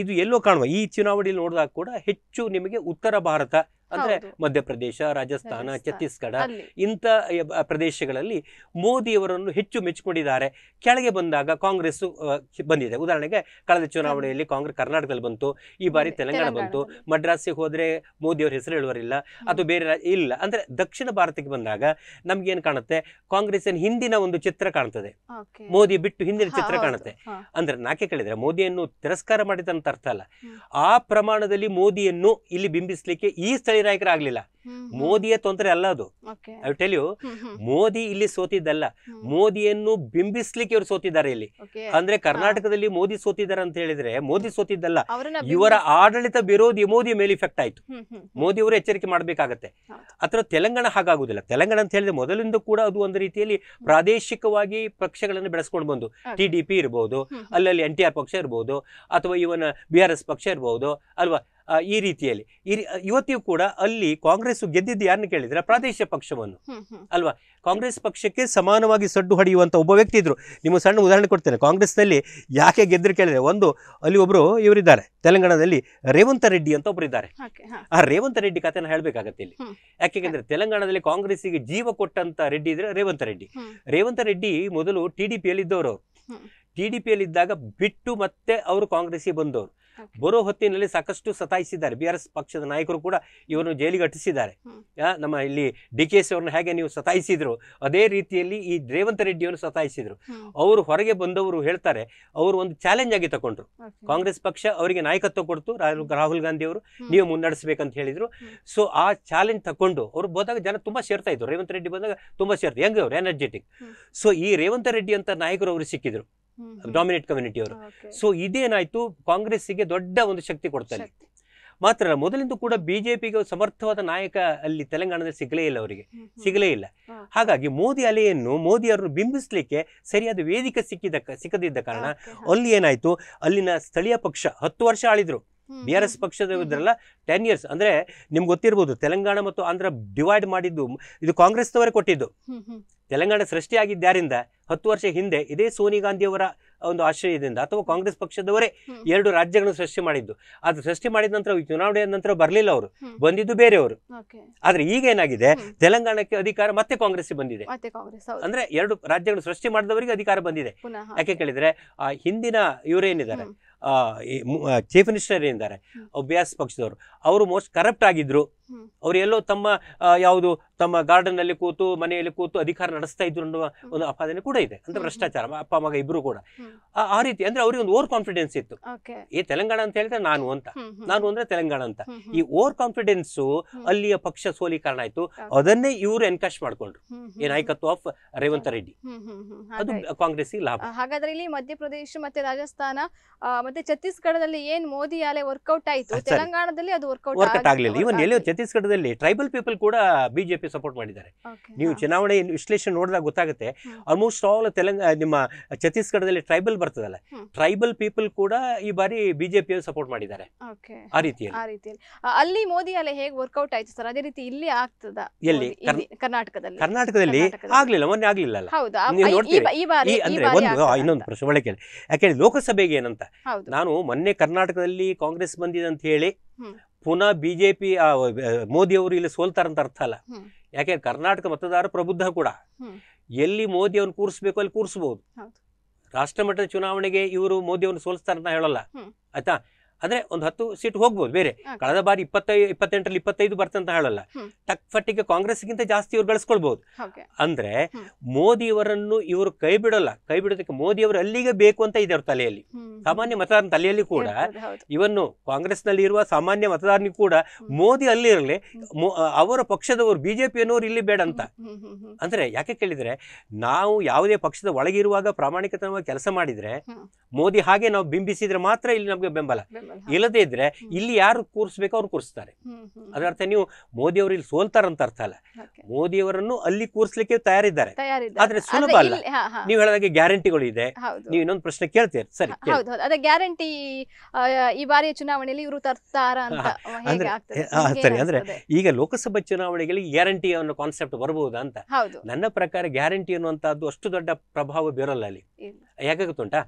ಇದು ಎಲ್ಲೋ ಕಾಣುವ ಈ ಚುನಾವಣೆಯಲ್ಲಿ ನೋಡಿದಾಗ ಕೂಡ ಹೆಚ್ಚು ನಿಮಗೆ ಉತ್ತರ ಭಾರತ ಅಂದ್ರೆ ಮಧ್ಯಪ್ರದೇಶ ರಾಜಸ್ಥಾನ ಛತ್ತೀಸ್ಗಢ ಇಂತ ಪ್ರದೇಶಗಳಲ್ಲಿ ಮೋದಿಯವರನ್ನು ಹೆಚ್ಚು ಮೆಚ್ಚಿಕೊಂಡಿದ್ದಾರೆ ಕೆಳಗೆ ಬಂದಾಗ ಕಾಂಗ್ರೆಸ್ ಬಂದಿದೆ ಉದಾಹರಣೆಗೆ ಕಳೆದ ಚುನಾವಣೆಯಲ್ಲಿ ಕಾಂಗ್ರೆಸ್ ಕರ್ನಾಟಕದಲ್ಲಿ ಬಂತು ಈ ಬಾರಿ ತೆಲಂಗಾಣ ಬಂತು ಮಡ್ರಾಸ್ಗೆ ಹೋದ್ರೆ ಮೋದಿಯವ್ರ ಹೆಸರು ಹೇಳುವರಿಲ್ಲ ಅದು ಬೇರೆ ಇಲ್ಲ ಅಂದ್ರೆ ದಕ್ಷಿಣ ಭಾರತಕ್ಕೆ ಬಂದಾಗ ನಮ್ಗೆ ಏನ್ ಕಾಣುತ್ತೆ ಕಾಂಗ್ರೆಸ್ನ ಹಿಂದಿನ ಒಂದು ಚಿತ್ರ ಕಾಣ್ತದೆ ಮೋದಿ ಬಿಟ್ಟು ಹಿಂದಿನ ಚಿತ್ರ ಕಾಣುತ್ತೆ ಅಂದ್ರೆ ನಾಕೆ ಕೇಳಿದ್ರೆ ಮೋದಿಯನ್ನು ತಿರಸ್ಕಾರ ಮಾಡಿದಂತ ಅರ್ಥ ಅಲ್ಲ ಆ ಪ್ರಮಾಣದಲ್ಲಿ ಮೋದಿಯನ್ನು ಇಲ್ಲಿ ಬಿಂಬಿಸ್ಲಿಕ್ಕೆ ಈ ಸ್ಥಳ ಮೈತ್ರಿ ನಾಯಕರಾಗ್ಲಿಲ್ಲ ಮೋದಿಯ ತೊಂದರೆ ಅಲ್ಲ ಅದು ಯು ಮೋದಿ ಇಲ್ಲಿ ಸೋತಿದ್ದಲ್ಲ ಮೋದಿಯನ್ನು ಬಿಂಬಿಸ್ಲಿಕ್ಕೆ ಇವರು ಸೋತಿದ್ದಾರೆ ಇಲ್ಲಿ ಅಂದ್ರೆ ಕರ್ನಾಟಕದಲ್ಲಿ ಮೋದಿ ಸೋತಿದ್ದಾರೆ ಅಂತ ಹೇಳಿದ್ರೆ ಮೋದಿ ಸೋತಿದ್ದಲ್ಲ ಇವರ ಆಡಳಿತ ವಿರೋಧಿ ಮೋದಿ ಮೇಲೆ ಇಫೆಕ್ಟ್ ಆಯ್ತು ಮೋದಿ ಅವರು ಎಚ್ಚರಿಕೆ ಮಾಡಬೇಕಾಗತ್ತೆ ಅಥವಾ ತೆಲಂಗಾಣ ಹಾಗಾಗುದಿಲ್ಲ ತೆಲಂಗಾಣ ಅಂತ ಹೇಳಿದ್ರೆ ಮೊದಲಿಂದ ಕೂಡ ಅದು ಒಂದು ರೀತಿಯಲ್ಲಿ ಪ್ರಾದೇಶಿಕವಾಗಿ ಪಕ್ಷಗಳನ್ನು ಬೆಳೆಸ್ಕೊಂಡು ಬಂದು ಟಿ ಡಿ ಇರಬಹುದು ಅಲ್ಲಲ್ಲಿ ಎನ್ ಟಿ ಆರ್ ಪಕ್ಷ ಇರಬಹುದು ಅಥವಾ ಇವನ ಬಿ ಆರ್ ಎಸ್ ಪಕ್ಷ ಇರಬಹುದು ಅಲ್ವಾ ಈ ರೀತಿಯಲ್ಲಿ ಇವತ್ತಿಯೂ ಕೂಡ ಅಲ್ಲಿ ಕಾಂಗ್ರೆಸ್ ಗೆದ್ದಿದ್ದು ಯಾರನ್ನು ಕೇಳಿದ್ರೆ ಪ್ರಾದೇಶಿಕ ಪಕ್ಷವನ್ನು ಅಲ್ವಾ ಕಾಂಗ್ರೆಸ್ ಪಕ್ಷಕ್ಕೆ ಸಮಾನವಾಗಿ ಸಡ್ಡು ಹೊಡೆಯುವಂತ ಒಬ್ಬ ವ್ಯಕ್ತಿ ಇದ್ರು ನಿಮ್ಮ ಸಣ್ಣ ಉದಾಹರಣೆ ಕೊಡ್ತೇನೆ ಕಾಂಗ್ರೆಸ್ನಲ್ಲಿ ಯಾಕೆ ಗೆದ್ದರು ಕೇಳಿದ್ರೆ ಒಂದು ಅಲ್ಲಿ ಒಬ್ಬರು ಇವರಿದ್ದಾರೆ ತೆಲಂಗಾಣದಲ್ಲಿ ರೇವಂತ ರೆಡ್ಡಿ ಅಂತ ಒಬ್ರು ಇದ್ದಾರೆ ಆ ರೇವಂತ ರೆಡ್ಡಿ ಕಥೆನ ಹೇಳಬೇಕಾಗತ್ತೆ ಇಲ್ಲಿ ಯಾಕೆಂದ್ರೆ ತೆಲಂಗಾಣದಲ್ಲಿ ಕಾಂಗ್ರೆಸ್ಸಿಗೆ ಜೀವ ಕೊಟ್ಟಂತ ರೆಡ್ಡಿ ಇದ್ರೆ ರೇವಂತ ರೆಡ್ಡಿ ರೇವಂತ ರೆಡ್ಡಿ ಮೊದಲು ಟಿ ಡಿ ಪಿ ಯಲ್ಲಿ ಇದ್ದವರು ಟಿ ಡಿ ಯಲ್ಲಿ ಇದ್ದಾಗ ಬಿಟ್ಟು ಮತ್ತೆ ಅವರು ಕಾಂಗ್ರೆಸ್ಗೆ ಬಂದವರು ಬರೋ ಹೊತ್ತಿನಲ್ಲಿ ಸಾಕಷ್ಟು ಸತಾಯಿಸಿದ್ದಾರೆ ಬಿ ಆರ್ ಎಸ್ ಪಕ್ಷದ ನಾಯಕರು ಕೂಡ ಇವರು ಜೈಲಿಗೆ ಅಟ್ಟಿಸಿದ್ದಾರೆ ನಮ್ಮ ಇಲ್ಲಿ ಡಿ ಕೆ ಎಸ್ ಅವ್ರನ್ನ ಹೇಗೆ ನೀವು ಸತಾಯಿಸಿದ್ರು ಅದೇ ರೀತಿಯಲ್ಲಿ ಈ ರೇವಂತ್ ರೆಡ್ಡಿಯವರು ಸತಾಯಿಸಿದ್ರು ಅವರು ಹೊರಗೆ ಬಂದವರು ಹೇಳ್ತಾರೆ ಅವರು ಒಂದು ಚಾಲೆಂಜ್ ಆಗಿ ತಗೊಂಡ್ರು ಕಾಂಗ್ರೆಸ್ ಪಕ್ಷ ಅವರಿಗೆ ನಾಯಕತ್ವ ಕೊಡ್ತು ರಾಹುಲ್ ಗಾಂಧಿ ಅವರು ನೀವು ಮುನ್ನಡೆಸಬೇಕಂತ ಹೇಳಿದ್ರು ಸೊ ಆ ಚಾಲೆಂಜ್ ತಗೊಂಡು ಅವ್ರು ಹೋದಾಗ ಜನ ತುಂಬಾ ಸೇರ್ತಾ ಇದ್ರು ರೇವಂತ್ ರೆಡ್ಡಿ ಬಂದಾಗ ತುಂಬಾ ಸೇರ್ತಾರೆ ಹೆಂಗ್ ಅವ್ರು ಎನರ್ಜೆಟಿಕ್ ಸೊ ಈ ರೇವಂತ್ ರೆಡ್ಡಿ ಅಂತ ನಾಯಕರು ಅವರು ಸಿಕ್ಕಿದ್ರು ಡಾಮಿನೇಟ್ ಕಮ್ಯುನಿಟಿ ಅವರು ಸೊ ಇದೇನಾಯ್ತು ಕಾಂಗ್ರೆಸ್ಗೆ ದೊಡ್ಡ ಒಂದು ಶಕ್ತಿ ಕೊಡ್ತಾರೆ ಮಾತ್ರ ಮೊದಲಿಂದ ಕೂಡ ಬಿಜೆಪಿಗೆ ಸಮರ್ಥವಾದ ನಾಯಕ ಅಲ್ಲಿ ತೆಲಂಗಾಣದಲ್ಲಿ ಸಿಗಲೇ ಇಲ್ಲ ಅವರಿಗೆ ಸಿಗಲೇ ಇಲ್ಲ ಹಾಗಾಗಿ ಮೋದಿ ಅಲೆಯನ್ನು ಮೋದಿ ಅವರು ಬಿಂಬಿಸಲಿಕ್ಕೆ ಸರಿಯಾದ ವೇದಿಕೆ ಸಿಕ್ಕಿದ ಸಿಕ್ಕದಿದ್ದ ಕಾರಣ ಅಲ್ಲಿ ಏನಾಯ್ತು ಅಲ್ಲಿನ ಸ್ಥಳೀಯ ಪಕ್ಷ ಹತ್ತು ವರ್ಷ ಆಳಿದ್ರು ಬಿ ಆರ್ ಎಸ್ ಪಕ್ಷದ ಟೆನ್ ಇಯರ್ಸ್ ಅಂದ್ರೆ ನಿಮ್ಗೆ ಗೊತ್ತಿರ್ಬೋದು ತೆಲಂಗಾಣ ಮತ್ತು ಆಂಧ್ರ ಡಿವೈಡ್ ಮಾಡಿದ್ದು ಇದು ಕಾಂಗ್ರೆಸ್ನವರೇ ಕೊಟ್ಟಿದ್ದು ತೆಲಂಗಾಣ ಸೃಷ್ಟಿಯಾಗಿದ್ದರಿಂದ ಹತ್ತು ವರ್ಷ ಹಿಂದೆ ಇದೇ ಸೋನಿಯಾ ಗಾಂಧಿಯವರ ಒಂದು ಆಶ್ರಯದಿಂದ ಅಥವಾ ಕಾಂಗ್ರೆಸ್ ಪಕ್ಷದವರೇ ಎರಡು ರಾಜ್ಯಗಳನ್ನು ಸೃಷ್ಟಿ ಮಾಡಿದ್ದು ಅದು ಸೃಷ್ಟಿ ಮಾಡಿದ ನಂತರ ಚುನಾವಣೆ ನಂತರ ಬರಲಿಲ್ಲ ಅವರು ಬಂದಿದ್ದು ಬೇರೆಯವರು ಆದ್ರೆ ಈಗ ಏನಾಗಿದೆ ತೆಲಂಗಾಣಕ್ಕೆ ಅಧಿಕಾರ ಮತ್ತೆ ಕಾಂಗ್ರೆಸ್ ಬಂದಿದೆ ಅಂದ್ರೆ ಎರಡು ರಾಜ್ಯಗಳು ಸೃಷ್ಟಿ ಮಾಡಿದವರಿಗೆ ಅಧಿಕಾರ ಬಂದಿದೆ ಯಾಕೆ ಕೇಳಿದ್ರೆ ಆ ಹಿಂದಿನ ಇವರೇನಿದ್ದಾರೆ ಚೀಫ್ ಮಿನಿಸ್ಟರ್ ಏನಿದ್ದಾರೆ ಬಿಆರ್ಎಸ್ ಪಕ್ಷದವರು ಅವರು ಮೋಸ್ಟ್ ಕರಪ್ಟ್ ಆಗಿದ್ರು ಅವರು ಎಲ್ಲೋ ತಮ್ಮ ಯಾವುದು ತಮ್ಮ ಗಾರ್ಡನ್ ಅಲ್ಲಿ ಕೂತು ಮನೆಯಲ್ಲಿ ಕೂತು ಅಧಿಕಾರ ನಡೆಸ್ತಾ ಇದ್ರು ಅನ್ನುವ ಒಂದು ಅಪಾದನೆ ಕೂಡ ಇದೆ ಅಂದ್ರೆ ಭ್ರಷ್ಟಾಚಾರ ಅಪ್ಪ ಮಗ ಇಬ್ರು ಕೂಡ ಆ ರೀತಿ ಅಂದ್ರೆ ಅವ್ರಿಗೆ ಒಂದು ಓವರ್ ಕಾನ್ಫಿಡೆನ್ಸ್ ಇತ್ತು ಈ ತೆಲಂಗಾಣ ಅಂತ ಹೇಳಿದ್ರೆ ನಾನು ಅಂತ ನಾನು ಅಂದ್ರೆ ತೆಲಂಗಾಣ ಅಂತ ಈ ಓವರ್ ಕಾನ್ಫಿಡೆನ್ಸ್ ಅಲ್ಲಿಯ ಪಕ್ಷ ಸೋಲಿ ಕಾರಣ ಆಯ್ತು ಅದನ್ನೇ ಇವರು ಎನ್ಕಶ್ ಮಾಡ್ಕೊಂಡ್ರು ಈ ನಾಯಕತ್ವ ಆಫ್ ರೇವಂತ್ ರೆಡ್ಡಿ ಅದು ಕಾಂಗ್ರೆಸ್ ಲಾಭ ಹಾಗಾದ್ರೆ ಇಲ್ಲಿ ಮಧ್ಯಪ್ರದೇಶ ಮತ್ತೆ ರಾಜಸ್ಥಾನ ಮತ್ತೆ ಛತ್ತೀಸ್ಗಢದಲ್ಲಿ ಏನ್ ಮೋದಿ ಆಲೆ ವರ್ಕೌಟ್ ಆಯ್ತು ತೆಲಂಗಾಣದಲ್ಲಿ ಅದು ವರ್ಕೌಟ್ ಆಗಲಿಲ್ಲ ಇವನ್ ಎಲ್ಲಿ ಛತ್ತೀಸ್ಗಢದಲ್ಲಿ ಟ್ರೈಬಲ್ ಪೀಪಲ್ ಕೂಡ ಬಿಜೆಪಿ ಸಪೋರ್ಟ್ ಮಾಡಿದ್ದಾರೆ ನೀವು ಚುನಾವಣೆ ವಿಶ್ಲೇಷಣೆ ನೋಡಿದಾಗ ಗೊತ್ತಾಗುತ್ತೆ ಆಲ್ಮೋಸ್ಟ್ ಆಲ್ ತೆಲಂಗ ನಿಮ್ಮ ಛತ್ತೀಸ್ಗಢದಲ್ಲಿ ಟ್ರೈಬಲ್ ಬರ್ತದಲ್ಲ ಟ್ರೈಬಲ್ ಪೀಪಲ್ ಕೂಡ ಈ ಬಾರಿ ಬಿಜೆಪಿ ಸಪೋರ್ಟ್ ಮಾಡಿದ್ದಾರೆ ಆ ರೀತಿಯಲ್ಲಿ ಆ ರೀತಿಯಲ್ಲಿ ಅಲ್ಲಿ ಮೋದಿ ಅಲೆ ಹೇಗೆ ವರ್ಕೌಟ್ ಆಯ್ತು ಸರ್ ಅದೇ ರೀತಿ ಇಲ್ಲಿ ಆಗ್ತದ ಎಲ್ಲಿ? ಕರ್ನಾಟಕದಲ್ಲಿ ಕರ್ನಾಟಕದಲ್ಲಿ ಆಗ್ಲಿಲ್ಲ ಮೊನ್ನೆ ಆಗ್ಲಿಲ್ಲ ಅಲ್ಲ ಹೌದು ಒಂದು ಇನ್ನೊಂದು ಪ್ರಶ್ನೆ ಒಳಗೆ ಯಾಕೆಂದ್ರೆ ಲೋಕಸಭೆಗೆ ಏನಂತ ನಾನು ಮೊನ್ನೆ ಕರ್ನಾಟಕದಲ್ಲಿ ಕಾಂಗ್ರೆಸ್ ಬಂದಿದೆ ಅಂತ ಹೇಳಿ ಪುನಃ ಬಿಜೆಪಿ ಮೋದಿ ಅವರು ಇಲ್ಲಿ ಸೋಲ್ತಾರಂತ ಅರ್ಥ ಅಲ್ಲ ಯಾಕೆ ಕರ್ನಾಟಕ ಮತದಾರ ಪ್ರಬುದ್ಧ ಕೂಡ ಎಲ್ಲಿ ಮೋದಿ ಅವ್ರು ಕೂರಿಸ್ಬೇಕು ಅಲ್ಲಿ ಕೂರಿಸಬಹುದು ರಾಷ್ಟ್ರಮಟ್ಟದ ಚುನಾವಣೆಗೆ ಇವರು ಮೋದಿಯವ್ರನ್ನ ಸೋಲಿಸ್ತಾರಂತ ಹೇಳಲ್ಲ ಆಯ್ತಾ ಅಂದ್ರೆ ಒಂದು ಹತ್ತು ಸೀಟ್ ಹೋಗ್ಬೋದು ಬೇರೆ ಕಳೆದ ಬಾರಿ ಇಪ್ಪತ್ತೈದು ಇಪ್ಪತ್ತೆಂಟರಲ್ಲಿ ಇಪ್ಪತ್ತೈದು ಬರ್ತಂತ ಹೇಳಲ್ಲ ಟಕ್ ಫಟ್ಟಿಗೆ ಕಾಂಗ್ರೆಸ್ಗಿಂತ ಜಾಸ್ತಿ ಇವ್ರು ಗಳಿಸ್ಕೊಳ್ಬಹುದು ಅಂದ್ರೆ ಮೋದಿಯವರನ್ನು ಇವರು ಕೈ ಬಿಡಲ್ಲ ಕೈ ಬಿಡೋದಕ್ಕೆ ಮೋದಿಯವರು ಅಲ್ಲಿಗೆ ಬೇಕು ಅಂತ ಇದೆ ಅವ್ರ ತಲೆಯಲ್ಲಿ ಸಾಮಾನ್ಯ ಮತದಾರನ ತಲೆಯಲ್ಲಿ ಕೂಡ ಇವನ್ನು ನಲ್ಲಿ ಇರುವ ಸಾಮಾನ್ಯ ಮತದಾರನಿಗೆ ಕೂಡ ಮೋದಿ ಅಲ್ಲಿ ಇರಲಿ ಅವರ ಪಕ್ಷದವರು ಬಿಜೆಪಿ ಅನ್ನೋರು ಇಲ್ಲಿ ಬೇಡ ಅಂತ ಅಂದ್ರೆ ಯಾಕೆ ಕೇಳಿದ್ರೆ ನಾವು ಯಾವುದೇ ಪಕ್ಷದ ಒಳಗಿರುವಾಗ ಪ್ರಾಮಾಣಿಕತನವಾಗಿ ಕೆಲಸ ಮಾಡಿದ್ರೆ ಮೋದಿ ಹಾಗೆ ನಾವು ಬಿಂಬಿಸಿದ್ರೆ ಮಾತ್ರ ಇಲ್ಲಿ ನಮಗೆ ಬೆಂಬಲ ಇಲ್ಲದೇ ಇದ್ರೆ ಇಲ್ಲಿ ಯಾರು ಕೂರಿಸ್ಬೇಕು ಅವ್ರು ಕೂರಿಸ್ತಾರೆ ಅದರ ಅರ್ಥ ನೀವು ಮೋದಿ ಅವರು ಇಲ್ಲಿ ಸೋಲ್ತಾರಂತ ಅರ್ಥ ಅಲ್ಲ ಮೋದಿಯವರನ್ನು ಅಲ್ಲಿ ಕೂರಿಸ್ಲಿಕ್ಕೆ ತಯಾರಿದ್ದಾರೆ ಆದ್ರೆ ಸುಲಭ ಅಲ್ಲ ನೀವು ಹೇಳಿದಾಗೆ ಗ್ಯಾರಂಟಿಗಳು ಇದೆ ನೀವು ಇನ್ನೊಂದು ಪ್ರಶ್ನೆ ಕೇಳ್ತೀರಿ ಸರಿ ಅದೇ ಗ್ಯಾರಂಟಿ ಈ ಬಾರಿಯ ಚುನಾವಣೆಯಲ್ಲಿ ಇವರು ತರ್ತಾರ ಸರಿ ಅಂದ್ರೆ ಈಗ ಲೋಕಸಭಾ ಚುನಾವಣೆಗಳಿಗೆ ಗ್ಯಾರಂಟಿ ಅನ್ನೋ ಕಾನ್ಸೆಪ್ಟ್ ಬರಬಹುದಾ ಅಂತ ನನ್ನ ಪ್ರಕಾರ ಗ್ಯಾರಂಟಿ ಅನ್ನುವಂತಹದ್ದು ಅಷ್ಟು ದೊಡ್ಡ ಪ್ರಭಾವ ಬೀರಲ್ಲ ಅಲ್ಲಿ ಯಾಕಾಗುತ್ತುಂಟಾ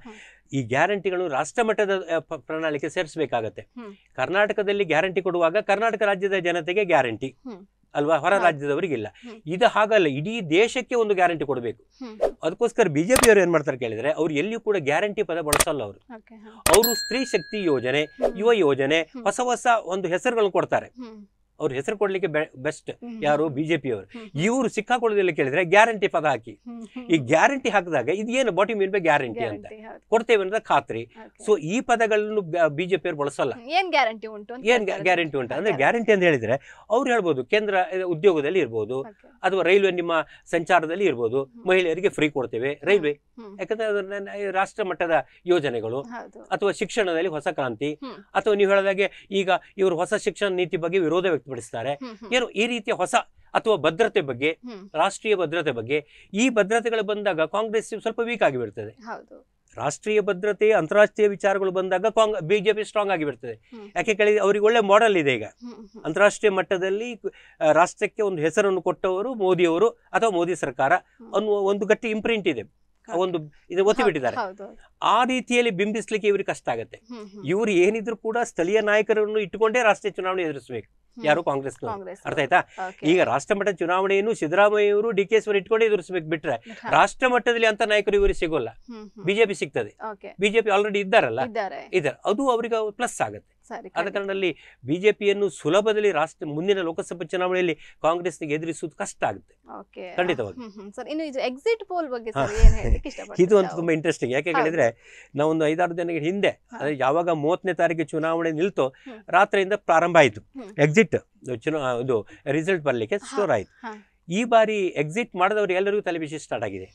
ಈ ಗ್ಯಾರಂಟಿಗಳು ರಾಷ್ಟ್ರ ಮಟ್ಟದ ಪ್ರಣಾಳಿಕೆ ಸೇರಿಸಬೇಕಾಗತ್ತೆ ಕರ್ನಾಟಕದಲ್ಲಿ ಗ್ಯಾರಂಟಿ ಕೊಡುವಾಗ ಕರ್ನಾಟಕ ರಾಜ್ಯದ ಜನತೆಗೆ ಗ್ಯಾರಂಟಿ ಅಲ್ವಾ ಹೊರ ರಾಜ್ಯದವರಿಗಿಲ್ಲ ಇದು ಹಾಗಲ್ಲ ಇಡೀ ದೇಶಕ್ಕೆ ಒಂದು ಗ್ಯಾರಂಟಿ ಕೊಡಬೇಕು ಅದಕ್ಕೋಸ್ಕರ ಅವರು ಏನ್ ಮಾಡ್ತಾರೆ ಕೇಳಿದ್ರೆ ಅವ್ರು ಎಲ್ಲಿಯೂ ಕೂಡ ಗ್ಯಾರಂಟಿ ಪದ ಬಳಸಲ್ಲ ಅವರು ಅವರು ಸ್ತ್ರೀ ಶಕ್ತಿ ಯೋಜನೆ ಯುವ ಯೋಜನೆ ಹೊಸ ಹೊಸ ಒಂದು ಹೆಸರುಗಳನ್ನು ಕೊಡ್ತಾರೆ ಅವ್ರ ಹೆಸರು ಕೊಡ್ಲಿಕ್ಕೆ ಬೆಸ್ಟ್ ಯಾರು ಬಿಜೆಪಿ ಅವರು ಇವರು ಸಿಕ್ಕಾಕೊಳ್ಳೋದಿಲ್ಲ ಕೇಳಿದ್ರೆ ಗ್ಯಾರಂಟಿ ಪದ ಹಾಕಿ ಈ ಗ್ಯಾರಂಟಿ ಹಾಕಿದಾಗ ಇದೇನು ಬಾಟಿ ಮೀನ್ ಬೈ ಗ್ಯಾರಂಟಿ ಅಂತ ಕೊಡ್ತೇವೆ ಅನ್ನೋದ ಖಾತ್ರಿ ಸೊ ಈ ಪದಗಳನ್ನು ಬಿಜೆಪಿ ಅವರು ಬಳಸಲ್ಲ ಏನ್ ಗ್ಯಾರಂಟಿ ಉಂಟು ಏನ್ ಗ್ಯಾರಂಟಿ ಉಂಟು ಅಂದ್ರೆ ಗ್ಯಾರಂಟಿ ಅಂತ ಹೇಳಿದ್ರೆ ಅವ್ರು ಹೇಳ್ಬೋದು ಕೇಂದ್ರ ಉದ್ಯೋಗದಲ್ಲಿ ಇರ್ಬೋದು ಅಥವಾ ರೈಲ್ವೆ ನಿಮ್ಮ ಸಂಚಾರದಲ್ಲಿ ಇರ್ಬೋದು ಮಹಿಳೆಯರಿಗೆ ಫ್ರೀ ಕೊಡ್ತೇವೆ ರೈಲ್ವೆ ಯಾಕಂದ್ರೆ ರಾಷ್ಟ್ರ ಮಟ್ಟದ ಯೋಜನೆಗಳು ಅಥವಾ ಶಿಕ್ಷಣದಲ್ಲಿ ಹೊಸ ಕ್ರಾಂತಿ ಅಥವಾ ನೀವು ಹೇಳಿದಾಗೆ ಈಗ ಇವರು ಹೊಸ ಶಿಕ್ಷಣ ನೀತಿ ಬಗ್ಗೆ ವಿರೋಧ ವ್ಯಕ್ತ ವ್ಯಕ್ತಪಡಿಸ್ತಾರೆ ಏನು ಈ ರೀತಿಯ ಹೊಸ ಅಥವಾ ಭದ್ರತೆ ಬಗ್ಗೆ ರಾಷ್ಟ್ರೀಯ ಭದ್ರತೆ ಬಗ್ಗೆ ಈ ಭದ್ರತೆಗಳು ಬಂದಾಗ ಕಾಂಗ್ರೆಸ್ ಸ್ವಲ್ಪ ವೀಕ್ ಆಗಿಬಿಡ್ತದೆ ರಾಷ್ಟ್ರೀಯ ಭದ್ರತೆ ಅಂತಾರಾಷ್ಟ್ರೀಯ ವಿಚಾರಗಳು ಬಂದಾಗ ಕಾಂಗ್ ಬಿಜೆಪಿ ಸ್ಟ್ರಾಂಗ್ ಆಗಿ ಬಿಡ್ತದೆ ಯಾಕೆ ಕೇಳಿದ್ರೆ ಅವರಿಗೆ ಒಳ್ಳೆ ಮಾಡೆಲ್ ಇದೆ ಈಗ ಅಂತಾರಾಷ್ಟ್ರೀಯ ಮಟ್ಟದಲ್ಲಿ ರಾಷ್ಟ್ರಕ್ಕೆ ಒಂದು ಹೆಸರನ್ನು ಕೊಟ್ಟವರು ಮೋದಿಯವರು ಅಥವಾ ಮೋದಿ ಸರ್ಕಾರ ಅನ್ನುವ ಒಂದು ಗಟ್ಟಿ ಇಂಪ್ರಿಂಟ್ ಇದೆ ಒಂದು ಇದು ಒತ್ತಿ ಬಿಟ್ಟಿದ್ದಾರೆ ಆ ರೀತಿಯಲ್ಲಿ ಬಿಂಬಿಸ್ಲಿಕ್ಕೆ ಇವ್ರಿಗೆ ಕಷ್ಟ ಆಗುತ್ತೆ ಇವರು ಏನಿದ್ರು ಕೂಡ ಸ್ಥಳೀಯ ನಾಯಕರನ್ನು ಇಟ್ಟುಕೊಂಡೇ ರಾಷ್ಟ್ರೀಯ ಚುನಾವಣೆ ಎದುರಿಸಬೇಕು ಯಾರು ಕಾಂಗ್ರೆಸ್ ಅರ್ಥ ಆಯ್ತಾ ಈಗ ಮಟ್ಟದ ಚುನಾವಣೆಯನ್ನು ಸಿದ್ದರಾಮಯ್ಯ ಅವರು ಡಿ ಕೆ ಎಸ್ ಇಟ್ಕೊಂಡೇ ಎದುರಿಸಬೇಕು ಬಿಟ್ರೆ ರಾಷ್ಟ್ರ ಮಟ್ಟದಲ್ಲಿ ಅಂತ ನಾಯಕರು ಇವರಿಗೆ ಸಿಗೋಲ್ಲ ಬಿಜೆಪಿ ಸಿಗ್ತದೆ ಬಿಜೆಪಿ ಆಲ್ರೆಡಿ ಇದ್ದಾರಲ್ಲ ಇದ್ದಾರೆ ಅದು ಅವರಿಗೆ ಪ್ಲಸ್ ಆಗುತ್ತೆ ಆದ ಬಿಜೆಪಿಯನ್ನು ಸುಲಭದಲ್ಲಿ ರಾಷ್ಟ್ರ ಮುಂದಿನ ಲೋಕಸಭಾ ಚುನಾವಣೆಯಲ್ಲಿ ಕಾಂಗ್ರೆಸ್ ಎದುರಿಸುವುದು ಕಷ್ಟ ಆಗುತ್ತೆ ಖಂಡಿತವಾಗಿ ಎಕ್ಸಿಟ್ ಪೋಲ್ ಬಗ್ಗೆ ಇದು ಅಂತ ತುಂಬಾ ಇಂಟ್ರೆಸ್ಟಿಂಗ್ ಯಾಕೆ ಹೇಳಿದ್ರೆ ನಾವೊಂದು ಐದಾರು ದಿನಗಳ ಹಿಂದೆ ಅಂದ್ರೆ ಯಾವಾಗ ಮೂವತ್ತನೇ ತಾರೀಕು ಚುನಾವಣೆ ನಿಲ್ತೋ ರಾತ್ರಿಯಿಂದ ಪ್ರಾರಂಭ ಆಯ್ತು ಎಕ್ಸಿಟ್ ಇದು ರಿಸಲ್ಟ್ ಬರಲಿಕ್ಕೆ ಸ್ಟೋರ್ ಆಯ್ತು ಈ ಬಾರಿ ಎಕ್ಸಿಟ್ ಮಾಡಿದವರು ಎಲ್ಲರಿಗೂ ತಲೆಬಿಸಿ ಸ್ಟಾರ್ಟ್ ಆಗಿದೆ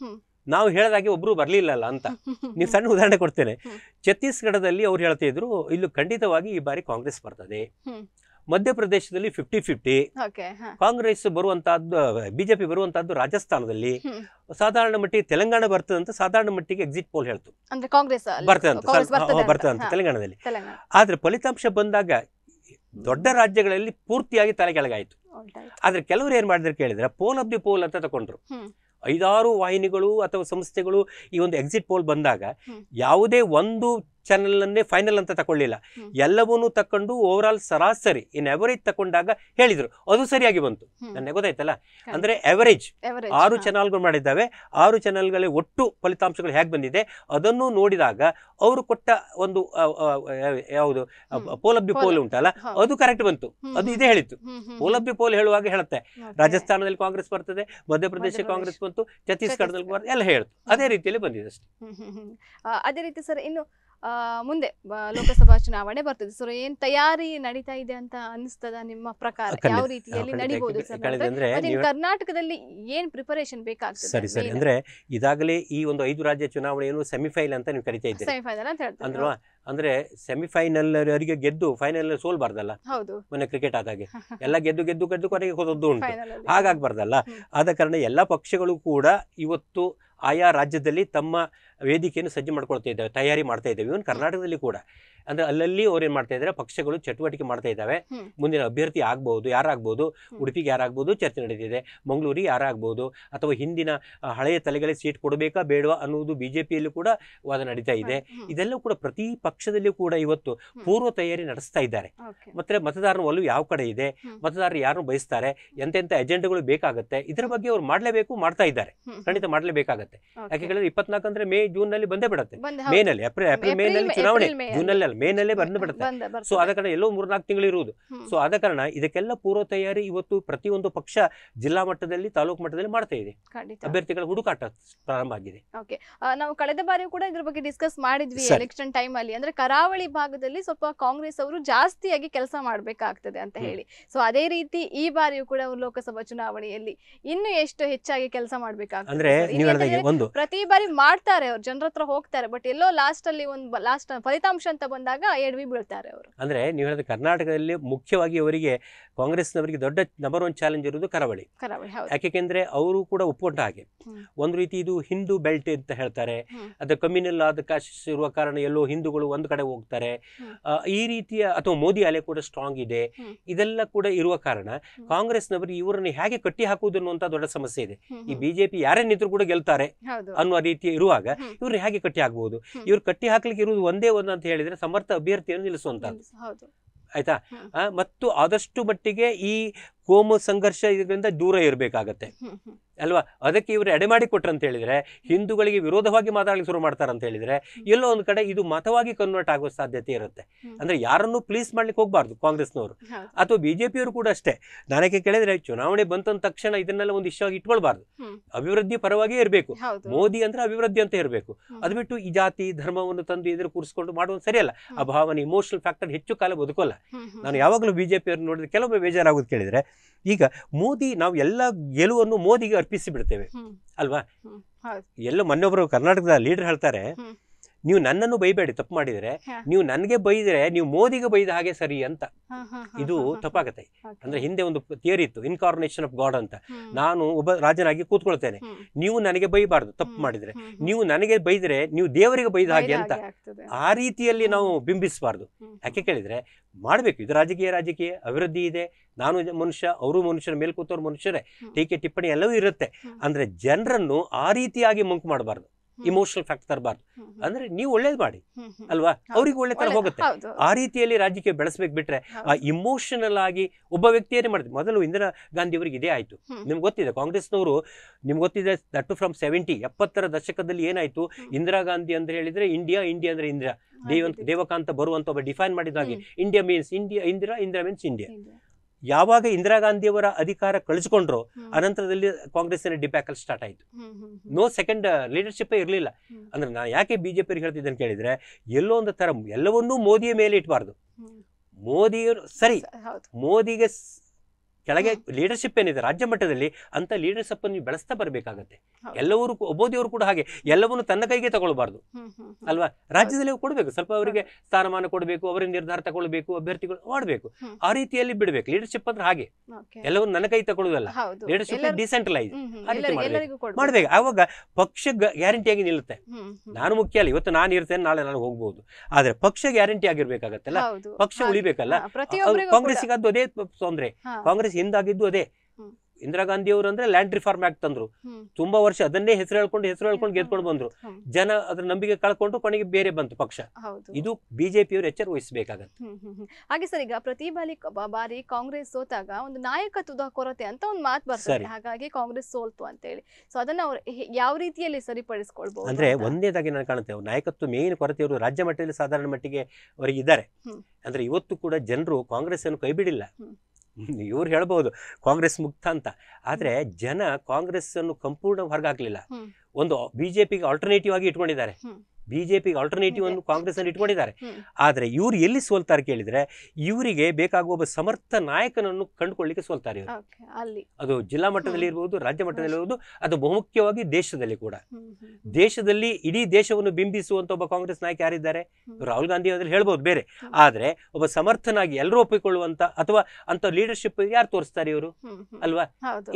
ನಾವು ಹೇಳಿದಾಗೆ ಒಬ್ಬರು ಬರ್ಲಿಲ್ಲಲ್ಲ ಅಂತ ನೀವು ಸಣ್ಣ ಉದಾಹರಣೆ ಕೊಡ್ತೇನೆ ಛತ್ತೀಸ್ಗಢದಲ್ಲಿ ಅವ್ರು ಹೇಳ್ತಾ ಇದ್ರು ಇಲ್ಲೂ ಖಂಡಿತವಾಗಿ ಈ ಬಾರಿ ಕಾಂಗ್ರೆಸ್ ಬರ್ತದೆ ಮಧ್ಯಪ್ರದೇಶದಲ್ಲಿ ಫಿಫ್ಟಿ ಫಿಫ್ಟಿ ಕಾಂಗ್ರೆಸ್ ಬರುವಂತಹದ್ದು ಬಿಜೆಪಿ ಬರುವಂತಹದ್ದು ರಾಜಸ್ಥಾನದಲ್ಲಿ ಸಾಧಾರಣ ಮಟ್ಟಿಗೆ ತೆಲಂಗಾಣ ಬರ್ತದೆ ಅಂತ ಸಾಧಾರಣ ಮಟ್ಟಿಗೆ ಎಕ್ಸಿಟ್ ಪೋಲ್ ಹೇಳ್ತು ಬರ್ತದಂತ ತೆಲಂಗಾಣದಲ್ಲಿ ಆದ್ರೆ ಫಲಿತಾಂಶ ಬಂದಾಗ ದೊಡ್ಡ ರಾಜ್ಯಗಳಲ್ಲಿ ಪೂರ್ತಿಯಾಗಿ ತಲೆ ಕೆಳಗಾಯ್ತು ಆದ್ರೆ ಕೆಲವರು ಏನ್ ಮಾಡಿದ್ರೆ ಕೇಳಿದ್ರೆ ಪೋಲ್ ಆಫ್ ದಿ ಪೋಲ್ ಅಂತ ತಗೊಂಡ್ರು ಐದಾರು ವಾಹಿನಿಗಳು ಅಥವಾ ಸಂಸ್ಥೆಗಳು ಈ ಒಂದು ಎಕ್ಸಿಟ್ ಪೋಲ್ ಬಂದಾಗ ಯಾವುದೇ ಒಂದು ಚಾನೆಲ್ನನ್ನೇ ಫೈನಲ್ ಅಂತ ತಗೊಳ್ಳಿಲ್ಲ ಎಲ್ಲವನ್ನೂ ತಕೊಂಡು ಓವರ್ ಆಲ್ ಸರಾಸರಿ ಇನ್ ಎವರೇಜ್ ತಕೊಂಡಾಗ ಹೇಳಿದ್ರು ಅದು ಸರಿಯಾಗಿ ಬಂತು ನನಗೆ ಗೊತ್ತಾಯ್ತಲ್ಲ ಅಂದ್ರೆ ಎವರೇಜ್ ಆರು ಚಾನಲ್ಗಳು ಮಾಡಿದ್ದಾವೆ ಆರು ಚಾನಲ್ಗಳ ಒಟ್ಟು ಫಲಿತಾಂಶಗಳು ಹೇಗೆ ಬಂದಿದೆ ಅದನ್ನು ನೋಡಿದಾಗ ಅವರು ಕೊಟ್ಟ ಒಂದು ಯಾವುದು ಪೋಲಬ್ಬಿ ಪೋಲ್ ಉಂಟಲ್ಲ ಅದು ಕರೆಕ್ಟ್ ಬಂತು ಅದು ಇದೇ ಹೇಳಿತ್ತು ಪೋಲಬ್ಬಿ ಪೋಲ್ ಹೇಳುವಾಗ ಹೇಳುತ್ತೆ ರಾಜಸ್ಥಾನದಲ್ಲಿ ಕಾಂಗ್ರೆಸ್ ಬರ್ತದೆ ಮಧ್ಯಪ್ರದೇಶ ಕಾಂಗ್ರೆಸ್ ಬಂತು ಛತ್ತೀಸ್ಗಢದಲ್ಲಿ ಎಲ್ಲ ಹೇಳ್ತು ಅದೇ ರೀತಿಯಲ್ಲಿ ಬಂದಿದೆ ಅಷ್ಟೇ ಅದೇ ರೀತಿ ಸರ್ ಇನ್ನು ಮುಂದೆ ಲೋಕಸಭಾ ಚುನಾವಣೆ ಬರ್ತದೆ ಸರ್ ಏನ್ ತಯಾರಿ ನಡೀತಾ ಇದೆ ಅಂತ ಅನಿಸ್ತದ ನಿಮ್ಮ ಪ್ರಕಾರ ಯಾವ ರೀತಿಯಲ್ಲಿ ನಡೀಬಹುದು ಸರ್ ಕರ್ನಾಟಕದಲ್ಲಿ ಏನ್ ಪ್ರಿಪರೇಷನ್ ಬೇಕಾಗ್ತದೆ ಸರಿ ಸರಿ ಅಂದ್ರೆ ಇದಾಗಲೇ ಈ ಒಂದು ಐದು ರಾಜ್ಯ ಚುನಾವಣೆ ಏನು ಸೆಮಿಫೈನಲ್ ಅಂತ ನೀವು ಕರಿತಾ ಇದ್ದೀರಿ ಸೆಮಿಫೈನಲ್ ಅಂತ ಹೇಳ್ತಾರೆ ಅಂದ್ರೆ ಸೆಮಿಫೈನಲ್ ಅವರಿಗೆ ಗೆದ್ದು ಫೈನಲ್ ಸೋಲ್ಬಾರ್ದಲ್ಲ ಮೊನ್ನೆ ಕ್ರಿಕೆಟ್ ಆದಾಗೆ ಎಲ್ಲ ಗೆದ್ದು ಗೆದ್ದು ಗೆದ್ದು ಕೊನೆಗೆ ಹೋದದ್ದು ಉಂಟು ಹಾಗಾಗ್ಬಾರ್ದಲ್ಲ ಆದ ಕಾರಣ ಎಲ್ಲ ಪಕ್ಷಗಳು ಕೂಡ ಇವತ್ತು ಆಯಾ ರಾಜ್ಯದಲ್ಲಿ ತಮ್ಮ ವೇದಿಕೆಯನ್ನು ಸಜ್ಜು ಮಾಡ್ಕೊಳ್ತಾ ಇದ್ದಾವೆ ತಯಾರಿ ಮಾಡ್ತಾ ಇದ್ದಾವೆ ಇವನ್ ಕರ್ನಾಟಕದಲ್ಲಿ ಕೂಡ ಅಂದ್ರೆ ಅಲ್ಲಲ್ಲಿ ಅವ್ರು ಏನ್ ಮಾಡ್ತಾ ಇದ್ದಾರೆ ಪಕ್ಷಗಳು ಚಟುವಟಿಕೆ ಮಾಡ್ತಾ ಇದ್ದಾವೆ ಮುಂದಿನ ಅಭ್ಯರ್ಥಿ ಆಗ್ಬಹುದು ಯಾರಾಗ್ಬೋದು ಉಡುಪಿಗೆ ಯಾರಾಗ್ಬೋದು ಚರ್ಚೆ ನಡೀತಿದೆ ಮಂಗಳೂರಿಗೆ ಯಾರಾಗ್ಬೋದು ಅಥವಾ ಹಿಂದಿನ ಹಳೆಯ ತಲೆಗಳಿಗೆ ಸೀಟ್ ಕೊಡಬೇಕಾ ಬೇಡವಾ ಅನ್ನುವುದು ಬಿಜೆಪಿಯಲ್ಲೂ ಕೂಡ ವಾದ ನಡೀತಾ ಇದೆ ಇದೆಲ್ಲ ಕೂಡ ಪ್ರತಿ ಪಕ್ಷದಲ್ಲಿಯೂ ಕೂಡ ಇವತ್ತು ಪೂರ್ವ ತಯಾರಿ ನಡೆಸ್ತಾ ಇದ್ದಾರೆ ಮತ್ತೆ ಮತದಾರನ ಒಲವು ಯಾವ ಕಡೆ ಇದೆ ಮತದಾರರು ಯಾರನ್ನು ಬಯಸ್ತಾರೆ ಎಂತೆಂಥ ಎಜೆಂಡಗಳು ಬೇಕಾಗುತ್ತೆ ಇದರ ಬಗ್ಗೆ ಅವ್ರು ಮಾಡಲೇಬೇಕು ಮಾಡ್ತಾ ಇದ್ದಾರೆ ಖಂಡಿತ ಮಾಡಲೇಬೇಕಾಗತ್ತೆ ಬಿಡುತ್ತೆ ಯಾಕೆ ಹೇಳಿದ್ರೆ ಇಪ್ಪತ್ನಾಲ್ಕು ಅಂದ್ರೆ ಮೇ ಜೂನ್ ನಲ್ಲಿ ಬಂದೇ ಬಿಡುತ್ತೆ ಮೇ ನಲ್ಲಿ ಏಪ್ರಿಲ್ ಏಪ್ರಿಲ್ ಮೇ ನಲ್ಲಿ ಚುನಾವಣೆ ಜೂನ್ ನಲ್ಲಿ ಅಲ್ಲ ಮೇ ನಲ್ಲೇ ಬಂದು ಬಿಡುತ್ತೆ ಸೊ ಆದ ಕಾರಣ ಎಲ್ಲೋ ತಿಂಗಳು ಇರುವುದು ಸೊ ಆದ ಕಾರಣ ಇದಕ್ಕೆಲ್ಲ ಪೂರ್ವ ತಯಾರಿ ಇವತ್ತು ಪ್ರತಿಯೊಂದು ಪಕ್ಷ ಜಿಲ್ಲಾ ಮಟ್ಟದಲ್ಲಿ ತಾಲೂಕು ಮಟ್ಟದಲ್ಲಿ ಮಾಡ್ತಾ ಇದೆ ಅಭ್ಯರ್ಥಿಗಳ ಹುಡುಕಾಟ ಪ್ರಾರಂಭ ಆಗಿದೆ ಓಕೆ ನಾವು ಕಳೆದ ಬಾರಿ ಕೂಡ ಇದ್ರ ಬಗ್ಗೆ ಡಿಸ್ಕಸ್ ಮಾಡಿದ್ವಿ ಎಲೆಕ್ಷನ್ ಟೈಮ್ ಅಲ್ಲಿ ಅಂದ್ರೆ ಕರಾವಳಿ ಭಾಗದಲ್ಲಿ ಸ್ವಲ್ಪ ಕಾಂಗ್ರೆಸ್ ಅವರು ಜಾಸ್ತಿಯಾಗಿ ಕೆಲಸ ಮಾಡಬೇಕಾಗ್ತದೆ ಅಂತ ಹೇಳಿ ಸೊ ಅದೇ ರೀತಿ ಈ ಬಾರಿಯೂ ಕೂಡ ಲೋಕಸಭಾ ಚುನಾವಣೆಯಲ್ಲಿ ಇನ್ನು ಎಷ್ಟು ಹೆಚ್ಚಾಗಿ ಕೆಲಸ ಮಾಡ್ಬೇಕಾಗ್ತದೆ ಒಂದು ಪ್ರತಿ ಬಾರಿ ಮಾಡ್ತಾರೆ ಅವ್ರು ಜನರ ಹತ್ರ ಹೋಗ್ತಾರೆ ಬಟ್ ಎಲ್ಲೋ ಲಾಸ್ಟ್ ಅಲ್ಲಿ ಒಂದು ಲಾಸ್ಟ್ ಫಲಿತಾಂಶ ಅಂತ ಬಂದಾಗ ಎಡ್ವಿ ಬೀಳ್ತಾರೆ ಅವರು ಅಂದ್ರೆ ನೀವು ಹೇಳಿದ ಕರ್ನಾಟಕದಲ್ಲಿ ಮುಖ್ಯವಾಗಿ ಅವರಿಗೆ ಕಾಂಗ್ರೆಸ್ನವರಿಗೆ ದೊಡ್ಡ ನಂಬರ್ ಒನ್ ಚಾಲೆಂಜ್ ಇರೋದು ಕರಾವಳಿ ಯಾಕೆಂದ್ರೆ ಅವರು ಕೂಡ ಒಪ್ಪೊಂಡ ಹಾಗೆ ಒಂದು ರೀತಿ ಇದು ಹಿಂದೂ ಬೆಲ್ಟ್ ಅಂತ ಹೇಳ್ತಾರೆ ಅದು ಕಮ್ಯುನಲ್ ಆದ ಇರುವ ಕಾರಣ ಎಲ್ಲೋ ಹಿಂದೂಗಳು ಒಂದು ಕಡೆ ಹೋಗ್ತಾರೆ ಈ ರೀತಿಯ ಅಥವಾ ಮೋದಿ ಅಲೆ ಕೂಡ ಸ್ಟ್ರಾಂಗ್ ಇದೆ ಇದೆಲ್ಲ ಕೂಡ ಇರುವ ಕಾರಣ ಕಾಂಗ್ರೆಸ್ನವರು ಇವರನ್ನು ಹೇಗೆ ಕಟ್ಟಿ ಹಾಕುವುದು ಅನ್ನುವಂತಹ ದೊಡ್ಡ ಸಮಸ್ಯೆ ಇದೆ ಈ ಬಿಜೆಪಿ ಯಾರೇ ಕೂಡ ಗೆಲ್ತಾರೆ ಅನ್ನುವ ರೀತಿ ಇರುವಾಗ ಇವ್ರನ್ನ ಹೇಗೆ ಕಟ್ಟಿ ಹಾಕಬಹುದು ಇವ್ರ ಕಟ್ಟಿ ಹಾಕ್ಲಿಕ್ಕೆ ಇರುವುದು ಒಂದೇ ಒಂದು ಅಂತ ಹೇಳಿದ್ರೆ ಸಮರ್ಥ ಅಭ್ಯರ್ಥಿಯನ್ನು ಹೌದು ಆಯ್ತಾ ಮತ್ತು ಆದಷ್ಟು ಮಟ್ಟಿಗೆ ಈ ಕೋಮು ಸಂಘರ್ಷ ಇದರಿಂದ ದೂರ ಇರಬೇಕಾಗತ್ತೆ ಅಲ್ವಾ ಅದಕ್ಕೆ ಇವರು ಎಡೆಮಾಡಿ ಅಂತ ಹೇಳಿದ್ರೆ ಹಿಂದೂಗಳಿಗೆ ವಿರೋಧವಾಗಿ ಮಾತಾಡಲಿಕ್ಕೆ ಶುರು ಮಾಡ್ತಾರಂತ ಹೇಳಿದ್ರೆ ಎಲ್ಲೋ ಒಂದು ಕಡೆ ಇದು ಮತವಾಗಿ ಕನ್ವರ್ಟ್ ಆಗೋ ಸಾಧ್ಯತೆ ಇರುತ್ತೆ ಅಂದ್ರೆ ಯಾರನ್ನು ಪ್ಲೀಸ್ ಮಾಡ್ಲಿಕ್ಕೆ ಹೋಗ್ಬಾರ್ದು ಕಾಂಗ್ರೆಸ್ನವರು ಅಥವಾ ಬಿಜೆಪಿಯವರು ಕೂಡ ಅಷ್ಟೇ ನನಗೆ ಕೇಳಿದ್ರೆ ಚುನಾವಣೆ ಬಂತಂದ ತಕ್ಷಣ ಇದನ್ನೆಲ್ಲ ಒಂದು ಇಷ್ಟ ಇಟ್ಕೊಳ್ಬಾರ್ದು ಅಭಿವೃದ್ಧಿ ಪರವಾಗಿ ಇರಬೇಕು ಮೋದಿ ಅಂದ್ರೆ ಅಭಿವೃದ್ಧಿ ಅಂತ ಇರಬೇಕು ಅದು ಬಿಟ್ಟು ಈ ಜಾತಿ ಧರ್ಮವನ್ನು ತಂದು ಎದುರು ಕೂರಿಸ್ಕೊಂಡು ಮಾಡುವಂತ ಸರಿಯಲ್ಲ ಆ ಭಾವನೆ ಇಮೋಷನಲ್ ಫ್ಯಾಕ್ಟರ್ ಹೆಚ್ಚು ಕಾಲ ಬದುಕೋಲ್ಲ ನಾನು ಯಾವಾಗಲೂ ಬಿಜೆಪಿಯವ್ರು ನೋಡಿದ್ರೆ ಕೆಲವೊಮ್ಮೆ ಬೇಜಾರಾಗೋದು ಕೇಳಿದ್ರೆ ಈಗ ಮೋದಿ ನಾವು ಎಲ್ಲ ಗೆಲುವನ್ನು ಮೋದಿಗೆ ಅರ್ಪಿಸಿ ಬಿಡ್ತೇವೆ ಅಲ್ವಾ ಎಲ್ಲ ಮೊನ್ನೊಬ್ರು ಕರ್ನಾಟಕದ ಲೀಡರ್ ಹೇಳ್ತಾರೆ ನೀವು ನನ್ನನ್ನು ಬೈಬೇಡಿ ತಪ್ಪು ಮಾಡಿದರೆ ನೀವು ನನಗೆ ಬೈದರೆ ನೀವು ಮೋದಿಗೆ ಬೈದ ಹಾಗೆ ಸರಿ ಅಂತ ಇದು ತಪ್ಪಾಗತ್ತೆ ಅಂದ್ರೆ ಹಿಂದೆ ಒಂದು ಥಿಯರಿ ಇತ್ತು ಇನ್ಕಾರ್ನೇಷನ್ ಆಫ್ ಗಾಡ್ ಅಂತ ನಾನು ಒಬ್ಬ ರಾಜನಾಗಿ ಕೂತ್ಕೊಳ್ತೇನೆ ನೀವು ನನಗೆ ಬೈಬಾರ್ದು ತಪ್ಪು ಮಾಡಿದರೆ ನೀವು ನನಗೆ ಬೈದ್ರೆ ನೀವು ದೇವರಿಗೆ ಬೈದ ಹಾಗೆ ಅಂತ ಆ ರೀತಿಯಲ್ಲಿ ನಾವು ಬಿಂಬಿಸಬಾರ್ದು ಯಾಕೆ ಕೇಳಿದ್ರೆ ಮಾಡಬೇಕು ಇದು ರಾಜಕೀಯ ರಾಜಕೀಯ ಅಭಿವೃದ್ಧಿ ಇದೆ ನಾನು ಮನುಷ್ಯ ಅವರು ಮನುಷ್ಯರ ಮೇಲ್ಕೂತವ್ರ ಮನುಷ್ಯರೇ ಟೀಕೆ ಟಿಪ್ಪಣಿ ಎಲ್ಲವೂ ಇರುತ್ತೆ ಅಂದ್ರೆ ಜನರನ್ನು ಆ ರೀತಿಯಾಗಿ ಮಂಕು ಮಾಡಬಾರ್ದು ಇಮೋಷನಲ್ ಫ್ಯಾಕ್ಟ್ ತರಬಾರ್ದು ಅಂದ್ರೆ ನೀವು ಒಳ್ಳೇದು ಮಾಡಿ ಅಲ್ವಾ ಅವ್ರಿಗೆ ಒಳ್ಳೆ ತರ ಹೋಗುತ್ತೆ ಆ ರೀತಿಯಲ್ಲಿ ರಾಜ್ಯಕ್ಕೆ ಬೆಳೆಸ್ಬೇಕು ಬಿಟ್ರೆ ಆ ಇಮೋಷನಲ್ ಆಗಿ ಒಬ್ಬ ವ್ಯಕ್ತಿಯನ್ನೇ ಮಾಡಿದ್ರು ಮೊದಲು ಇಂದಿರಾ ಗಾಂಧಿ ಅವರಿಗೆ ಇದೇ ಆಯ್ತು ನಿಮ್ಗೆ ಗೊತ್ತಿದೆ ಕಾಂಗ್ರೆಸ್ನವರು ನಿಮ್ಗೆ ಗೊತ್ತಿದೆ ದಟ್ಟು ಫ್ರಮ್ ಸೆವೆಂಟಿ ಎಪ್ಪತ್ತರ ದಶಕದಲ್ಲಿ ಏನಾಯ್ತು ಇಂದಿರಾ ಗಾಂಧಿ ಅಂದ್ರೆ ಹೇಳಿದ್ರೆ ಇಂಡಿಯಾ ಇಂಡಿಯಾ ಅಂದ್ರೆ ಇಂದಿರಾ ದೇವಂತ ದೇವಕಾಂತ ಬರುವಂತ ಒಬ್ಬ ಡಿಫೈನ್ ಮಾಡಿದಾಗೆ India means India Indira Indira means India ಯಾವಾಗ ಇಂದಿರಾ ಗಾಂಧಿಯವರ ಅಧಿಕಾರ ಕಳಿಸ್ಕೊಂಡ್ರು ಅನಂತರದಲ್ಲಿ ಕಾಂಗ್ರೆಸ್ಸಿನ ಡಿಪ್ಯಾಕಲ್ ಸ್ಟಾರ್ಟ್ ಆಯಿತು ನೋ ಸೆಕೆಂಡ್ ಲೀಡರ್ಶಿಪ್ ಇರಲಿಲ್ಲ ಅಂದ್ರೆ ನಾ ಯಾಕೆ ಬಿ ಜೆ ಹೇಳ್ತಿದ್ದೆ ಕೇಳಿದ್ರೆ ಕೇಳಿದರೆ ಎಲ್ಲೋ ಒಂದು ತರ ಎಲ್ಲವನ್ನೂ ಮೋದಿಯ ಮೇಲೆ ಇಟ್ಬಾರ್ದು ಮೋದಿಯವರು ಸರಿ ಮೋದಿಗೆ ಕೆಳಗೆ ಲೀಡರ್ಶಿಪ್ ಏನಿದೆ ರಾಜ್ಯ ಮಟ್ಟದಲ್ಲಿ ಅಂತ ಲೀಡರ್ಶಿಪ್ ನೀವು ಬೆಳೆಸ್ತಾ ಬರಬೇಕಾಗತ್ತೆ ಎಲ್ಲವರು ಒಬ್ಬೋದಿಯವರು ಕೂಡ ಹಾಗೆ ಎಲ್ಲವನ್ನು ತನ್ನ ಕೈಗೆ ತಗೊಳ್ಬಾರ್ದು ಅಲ್ವಾ ರಾಜ್ಯದಲ್ಲಿ ಕೊಡಬೇಕು ಸ್ವಲ್ಪ ಅವರಿಗೆ ಸ್ಥಾನಮಾನ ಕೊಡಬೇಕು ಅವರ ನಿರ್ಧಾರ ತಗೊಳ್ಬೇಕು ಅಭ್ಯರ್ಥಿಗಳು ಮಾಡಬೇಕು ಆ ರೀತಿಯಲ್ಲಿ ಬಿಡಬೇಕು ಲೀಡರ್ಶಿಪ್ ಅಂದ್ರೆ ಹಾಗೆ ಎಲ್ಲವನ್ನು ನನ್ನ ಕೈ ತಗೊಳ್ಳೋದಲ್ಲ ಲೀಡರ್ಶಿಪ್ ಡಿಸೆಂಟ್ರಲೈಸ್ ಮಾಡಬೇಕು ಆವಾಗ ಪಕ್ಷ ಗ್ಯಾರಂಟಿಯಾಗಿ ನಿಲ್ಲುತ್ತೆ ನಾನು ಮುಖ್ಯ ಅಲ್ಲ ಇವತ್ತು ನಾನು ಇರ್ತೇನೆ ನಾಳೆ ನಾನು ಹೋಗ್ಬಹುದು ಆದ್ರೆ ಪಕ್ಷ ಗ್ಯಾರಂಟಿ ಆಗಿರ್ಬೇಕಾಗತ್ತಲ್ಲ ಪಕ್ಷ ಉಳಿಬೇಕಲ್ಲ ಕಾಂಗ್ರೆಸ್ ಅದು ಅದೇ ತೊಂದರೆ ಕಾಂಗ್ರೆಸ್ ಕಾಂಗ್ರೆಸ್ ಹಿಂದಾಗಿದ್ದು ಅದೇ ಇಂದಿರಾ ಗಾಂಧಿ ಅವರು ಅಂದ್ರೆ ಲ್ಯಾಂಡ್ ರಿಫಾರ್ಮ್ ಆಕ್ಟ್ ತಂದ್ರು ತುಂಬಾ ವರ್ಷ ಅದನ್ನೇ ಹೆಸರು ಹೇಳ್ಕೊಂಡು ಹೆಸರು ಹೇಳ್ಕೊಂಡು ಗೆದ್ಕೊಂಡು ಬಂದ್ರು ಜನ ಅದ್ರ ನಂಬಿಕೆ ಕಳ್ಕೊಂಡು ಕೊನೆಗೆ ಬೇರೆ ಬಂತು ಪಕ್ಷ ಇದು ಬಿಜೆಪಿಯವರು ಎಚ್ಚರ ವಹಿಸಬೇಕಾಗತ್ತೆ ಹಾಗೆ ಸರ್ ಈಗ ಪ್ರತಿ ಬಾರಿ ಬಾರಿ ಕಾಂಗ್ರೆಸ್ ಸೋತಾಗ ಒಂದು ನಾಯಕತ್ವದ ಕೊರತೆ ಅಂತ ಒಂದು ಮಾತು ಬರ್ತಾರೆ ಹಾಗಾಗಿ ಕಾಂಗ್ರೆಸ್ ಸೋಲ್ತು ಅಂತ ಹೇಳಿ ಸೊ ಅದನ್ನ ಅವ್ರು ಯಾವ ರೀತಿಯಲ್ಲಿ ಸರಿಪಡಿಸಿಕೊಳ್ಬಹುದು ಅಂದ್ರೆ ಒಂದೇದಾಗಿ ನಾನು ಕಾಣುತ್ತೆ ನಾಯಕತ್ವ ಮೇನ್ ಕೊರತೆ ಅವರು ರಾಜ್ಯ ಮಟ್ಟದಲ್ಲಿ ಸಾಧಾರಣ ಮಟ್ಟಿಗೆ ಅವರಿಗೆ ಇದ್ದಾರೆ ಅಂದ್ರೆ ಇವತ್ತು ಕೂಡ ಜನರು ಕಾಂಗ್ರೆಸ್ ಅನ್ನು ಕೈ ಇವ್ರು ಹೇಳ್ಬಹುದು ಕಾಂಗ್ರೆಸ್ ಮುಕ್ತ ಅಂತ ಆದ್ರೆ ಜನ ಕಾಂಗ್ರೆಸ್ ಅನ್ನು ಸಂಪೂರ್ಣ ಹೊರಗಾಗ್ಲಿಲ್ಲ ಒಂದು ಬಿಜೆಪಿಗೆ ಆಲ್ಟರ್ನೇಟಿವ್ ಆಗಿ ಇಟ್ಕೊಂಡಿದ್ದಾರೆ ಬಿಜೆಪಿಗೆ ಆಲ್ಟರ್ನೇಟಿವ್ ಅನ್ನು ಕಾಂಗ್ರೆಸ್ ಅನ್ನು ಇಟ್ಕೊಂಡಿದ್ದಾರೆ ಆದ್ರೆ ಇವ್ರು ಎಲ್ಲಿ ಸೋಲ್ತಾರೆ ಕೇಳಿದ್ರೆ ಇವರಿಗೆ ಬೇಕಾಗುವ ಒಬ್ಬ ಸಮರ್ಥ ನಾಯಕನನ್ನು ಕಂಡುಕೊಳ್ಳಿಕ್ಕೆ ಸೋಲ್ತಾರೆ ಇವರು ಅದು ಜಿಲ್ಲಾ ಮಟ್ಟದಲ್ಲಿ ಇರಬಹುದು ರಾಜ್ಯ ಮಟ್ಟದಲ್ಲಿ ಇರಬಹುದು ಅದು ಬಹುಮುಖ್ಯವಾಗಿ ದೇಶದಲ್ಲಿ ಕೂಡ ದೇಶದಲ್ಲಿ ಇಡೀ ದೇಶವನ್ನು ಬಿಂಬಿಸುವಂತ ಒಬ್ಬ ಕಾಂಗ್ರೆಸ್ ನಾಯಕ ಯಾರಿದ್ದಾರೆ ರಾಹುಲ್ ಗಾಂಧಿ ಅಂದ್ರೆ ಹೇಳ್ಬೋದು ಬೇರೆ ಆದ್ರೆ ಒಬ್ಬ ಸಮರ್ಥನಾಗಿ ಎಲ್ಲರೂ ಒಪ್ಪಿಕೊಳ್ಳುವಂತ ಅಥವಾ ಅಂತ ಲೀಡರ್ಶಿಪ್ ಯಾರು ತೋರಿಸ್ತಾರೆ ಇವರು ಅಲ್ವಾ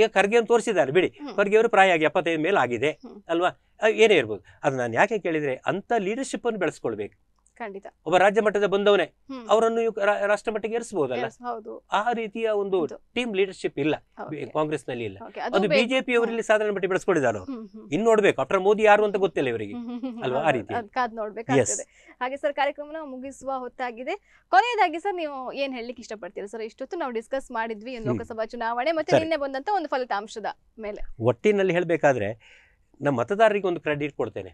ಈಗ ಖರ್ಗೆ ತೋರಿಸಿದ್ದಾರೆ ಬಿಡಿ ಖರ್ಗೆ ಅವರು ಪ್ರಾಯ ಆಗಿ ಎಪ್ಪತ್ತೈದು ಮೇಲೆ ಆಗಿದೆ ಅಲ್ವಾ ಏನೇ ಇರ್ಬೋದು ಅದು ನಾನು ಯಾಕೆ ಅಂತ ಲೀಡರ್ಶಿಪ್ ಅನ್ನು ಬೆಳೆಸ್ಕೊಳ್ಬೇಕು ಖಂಡಿತ ಒಬ್ಬ ರಾಜ್ಯ ಮಟ್ಟದ ಬಂದವನೇ ಅವರನ್ನು ರಾಷ್ಟ್ರ ಮಟ್ಟಿಗೆ ಏರಿಸಬಹುದಲ್ಲ ಆ ರೀತಿಯ ಒಂದು ಟೀಮ್ ಲೀಡರ್ಶಿಪ್ ಇಲ್ಲ ಕಾಂಗ್ರೆಸ್ ನಲ್ಲಿ ಇಲ್ಲ ಅದು ಬಿಜೆಪಿ ಅವರಲ್ಲಿ ಸಾಧಾರಣ ಮಟ್ಟಿ ಬೆಳೆಸ್ಕೊಂಡಿದ್ದಾರೆ ಅವರು ಇನ್ ನೋಡ್ಬೇಕು ಆಫ್ಟರ್ ಮೋದಿ ಯಾರು ಅಂತ ಗೊತ್ತಿಲ್ಲ ಇವರಿಗೆ ಅಲ್ವಾ ಆ ರೀತಿ ಹಾಗೆ ಸರ್ ಕಾರ್ಯಕ್ರಮ ಮುಗಿಸುವ ಹೊತ್ತಾಗಿದೆ ಕೊನೆಯದಾಗಿ ಸರ್ ನೀವು ಏನ್ ಹೇಳಲಿಕ್ಕೆ ಇಷ್ಟಪಡ್ತೀರಾ ಸರ್ ಇಷ್ಟೊತ್ತು ನಾವು ಡಿಸ್ಕಸ್ ಮಾಡಿದ್ವಿ ಲೋಕಸಭಾ ಚುನಾವಣೆ ಮತ್ತೆ ನಿನ್ನೆ ಬಂದಂತ ಒಂದು ಫಲಿತಾಂಶದ ಮೇಲೆ ಒಟ್ಟಿನಲ್ಲಿ ಹೇಳಬೇಕಾದ್ರೆ ನಮ್ಮ ಮತದಾರರಿಗೆ ಒಂದು ಕ್ರೆಡಿಟ್ ಕೊಡ್ತೇನೆ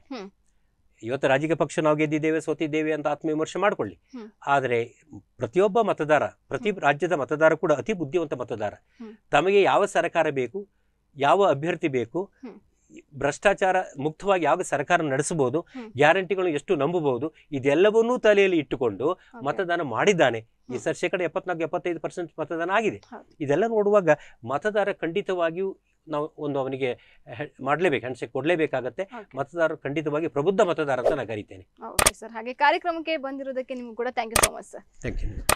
ಇವತ್ತು ರಾಜಕೀಯ ಪಕ್ಷ ನಾವು ಗೆದ್ದಿದ್ದೇವೆ ಸೋತಿದ್ದೇವೆ ಅಂತ ಆತ್ಮವಿಮರ್ಶೆ ಮಾಡ್ಕೊಳ್ಳಿ ಆದರೆ ಪ್ರತಿಯೊಬ್ಬ ಮತದಾರ ಪ್ರತಿ ರಾಜ್ಯದ ಮತದಾರ ಕೂಡ ಅತಿ ಬುದ್ಧಿವಂತ ಮತದಾರ ತಮಗೆ ಯಾವ ಸರ್ಕಾರ ಬೇಕು ಯಾವ ಅಭ್ಯರ್ಥಿ ಬೇಕು ಭ್ರಷ್ಟಾಚಾರ ಮುಕ್ತವಾಗಿ ಯಾವ ಸರ್ಕಾರ ನಡೆಸಬಹುದು ಗ್ಯಾರಂಟಿಗಳು ಎಷ್ಟು ನಂಬಬಹುದು ಇದೆಲ್ಲವನ್ನೂ ತಲೆಯಲ್ಲಿ ಇಟ್ಟುಕೊಂಡು ಮತದಾನ ಮಾಡಿದ್ದಾನೆ ಈ ಸರ್ ಶೇಕಡ ಎಪ್ಪತ್ನಾಲ್ಕು ಎಪ್ಪತ್ತೈದು ಪರ್ಸೆಂಟ್ ಮತದಾನ ಆಗಿದೆ ಇದೆಲ್ಲ ನೋಡುವಾಗ ಮತದಾರ ಖಂಡಿತವಾಗಿಯೂ ನಾವು ಒಂದು ಅವನಿಗೆ ಮಾಡಲೇಬೇಕು ಹಣಸೆ ಕೊಡಲೇಬೇಕಾಗತ್ತೆ ಮತದಾರರು ಖಂಡಿತವಾಗಿ ಪ್ರಬುದ್ಧ ಮತದಾರ ಅಂತ ನಾನು ಕರಿತೇನೆ ಓಕೆ ಸರ್ ಹಾಗೆ ಕಾರ್ಯಕ್ರಮಕ್ಕೆ ಬಂದಿರೋದಕ್ಕೆ ನಿಮ್ಗೆ ಕೂಡ thank you so much sir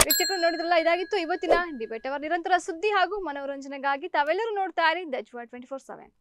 ವೀಕ್ಷಕರು ನೋಡಿದ್ರಲ್ಲ ಇದಾಗಿತ್ತು ಇವತ್ತಿನ ಡಿಬೇಟ್ ಅವರ ನಿರಂತರ ಸುದ್ದಿ ಹಾಗೂ ಮನೋರಂಜನೆಗಾಗಿ ತಾವೆಲ್ಲರೂ ನೋಡ್ತಾ ಇರಿ ದಜ್ವಾ ಟ್ವೆಂಟಿ ಫೋರ್ ಸೆವೆನ್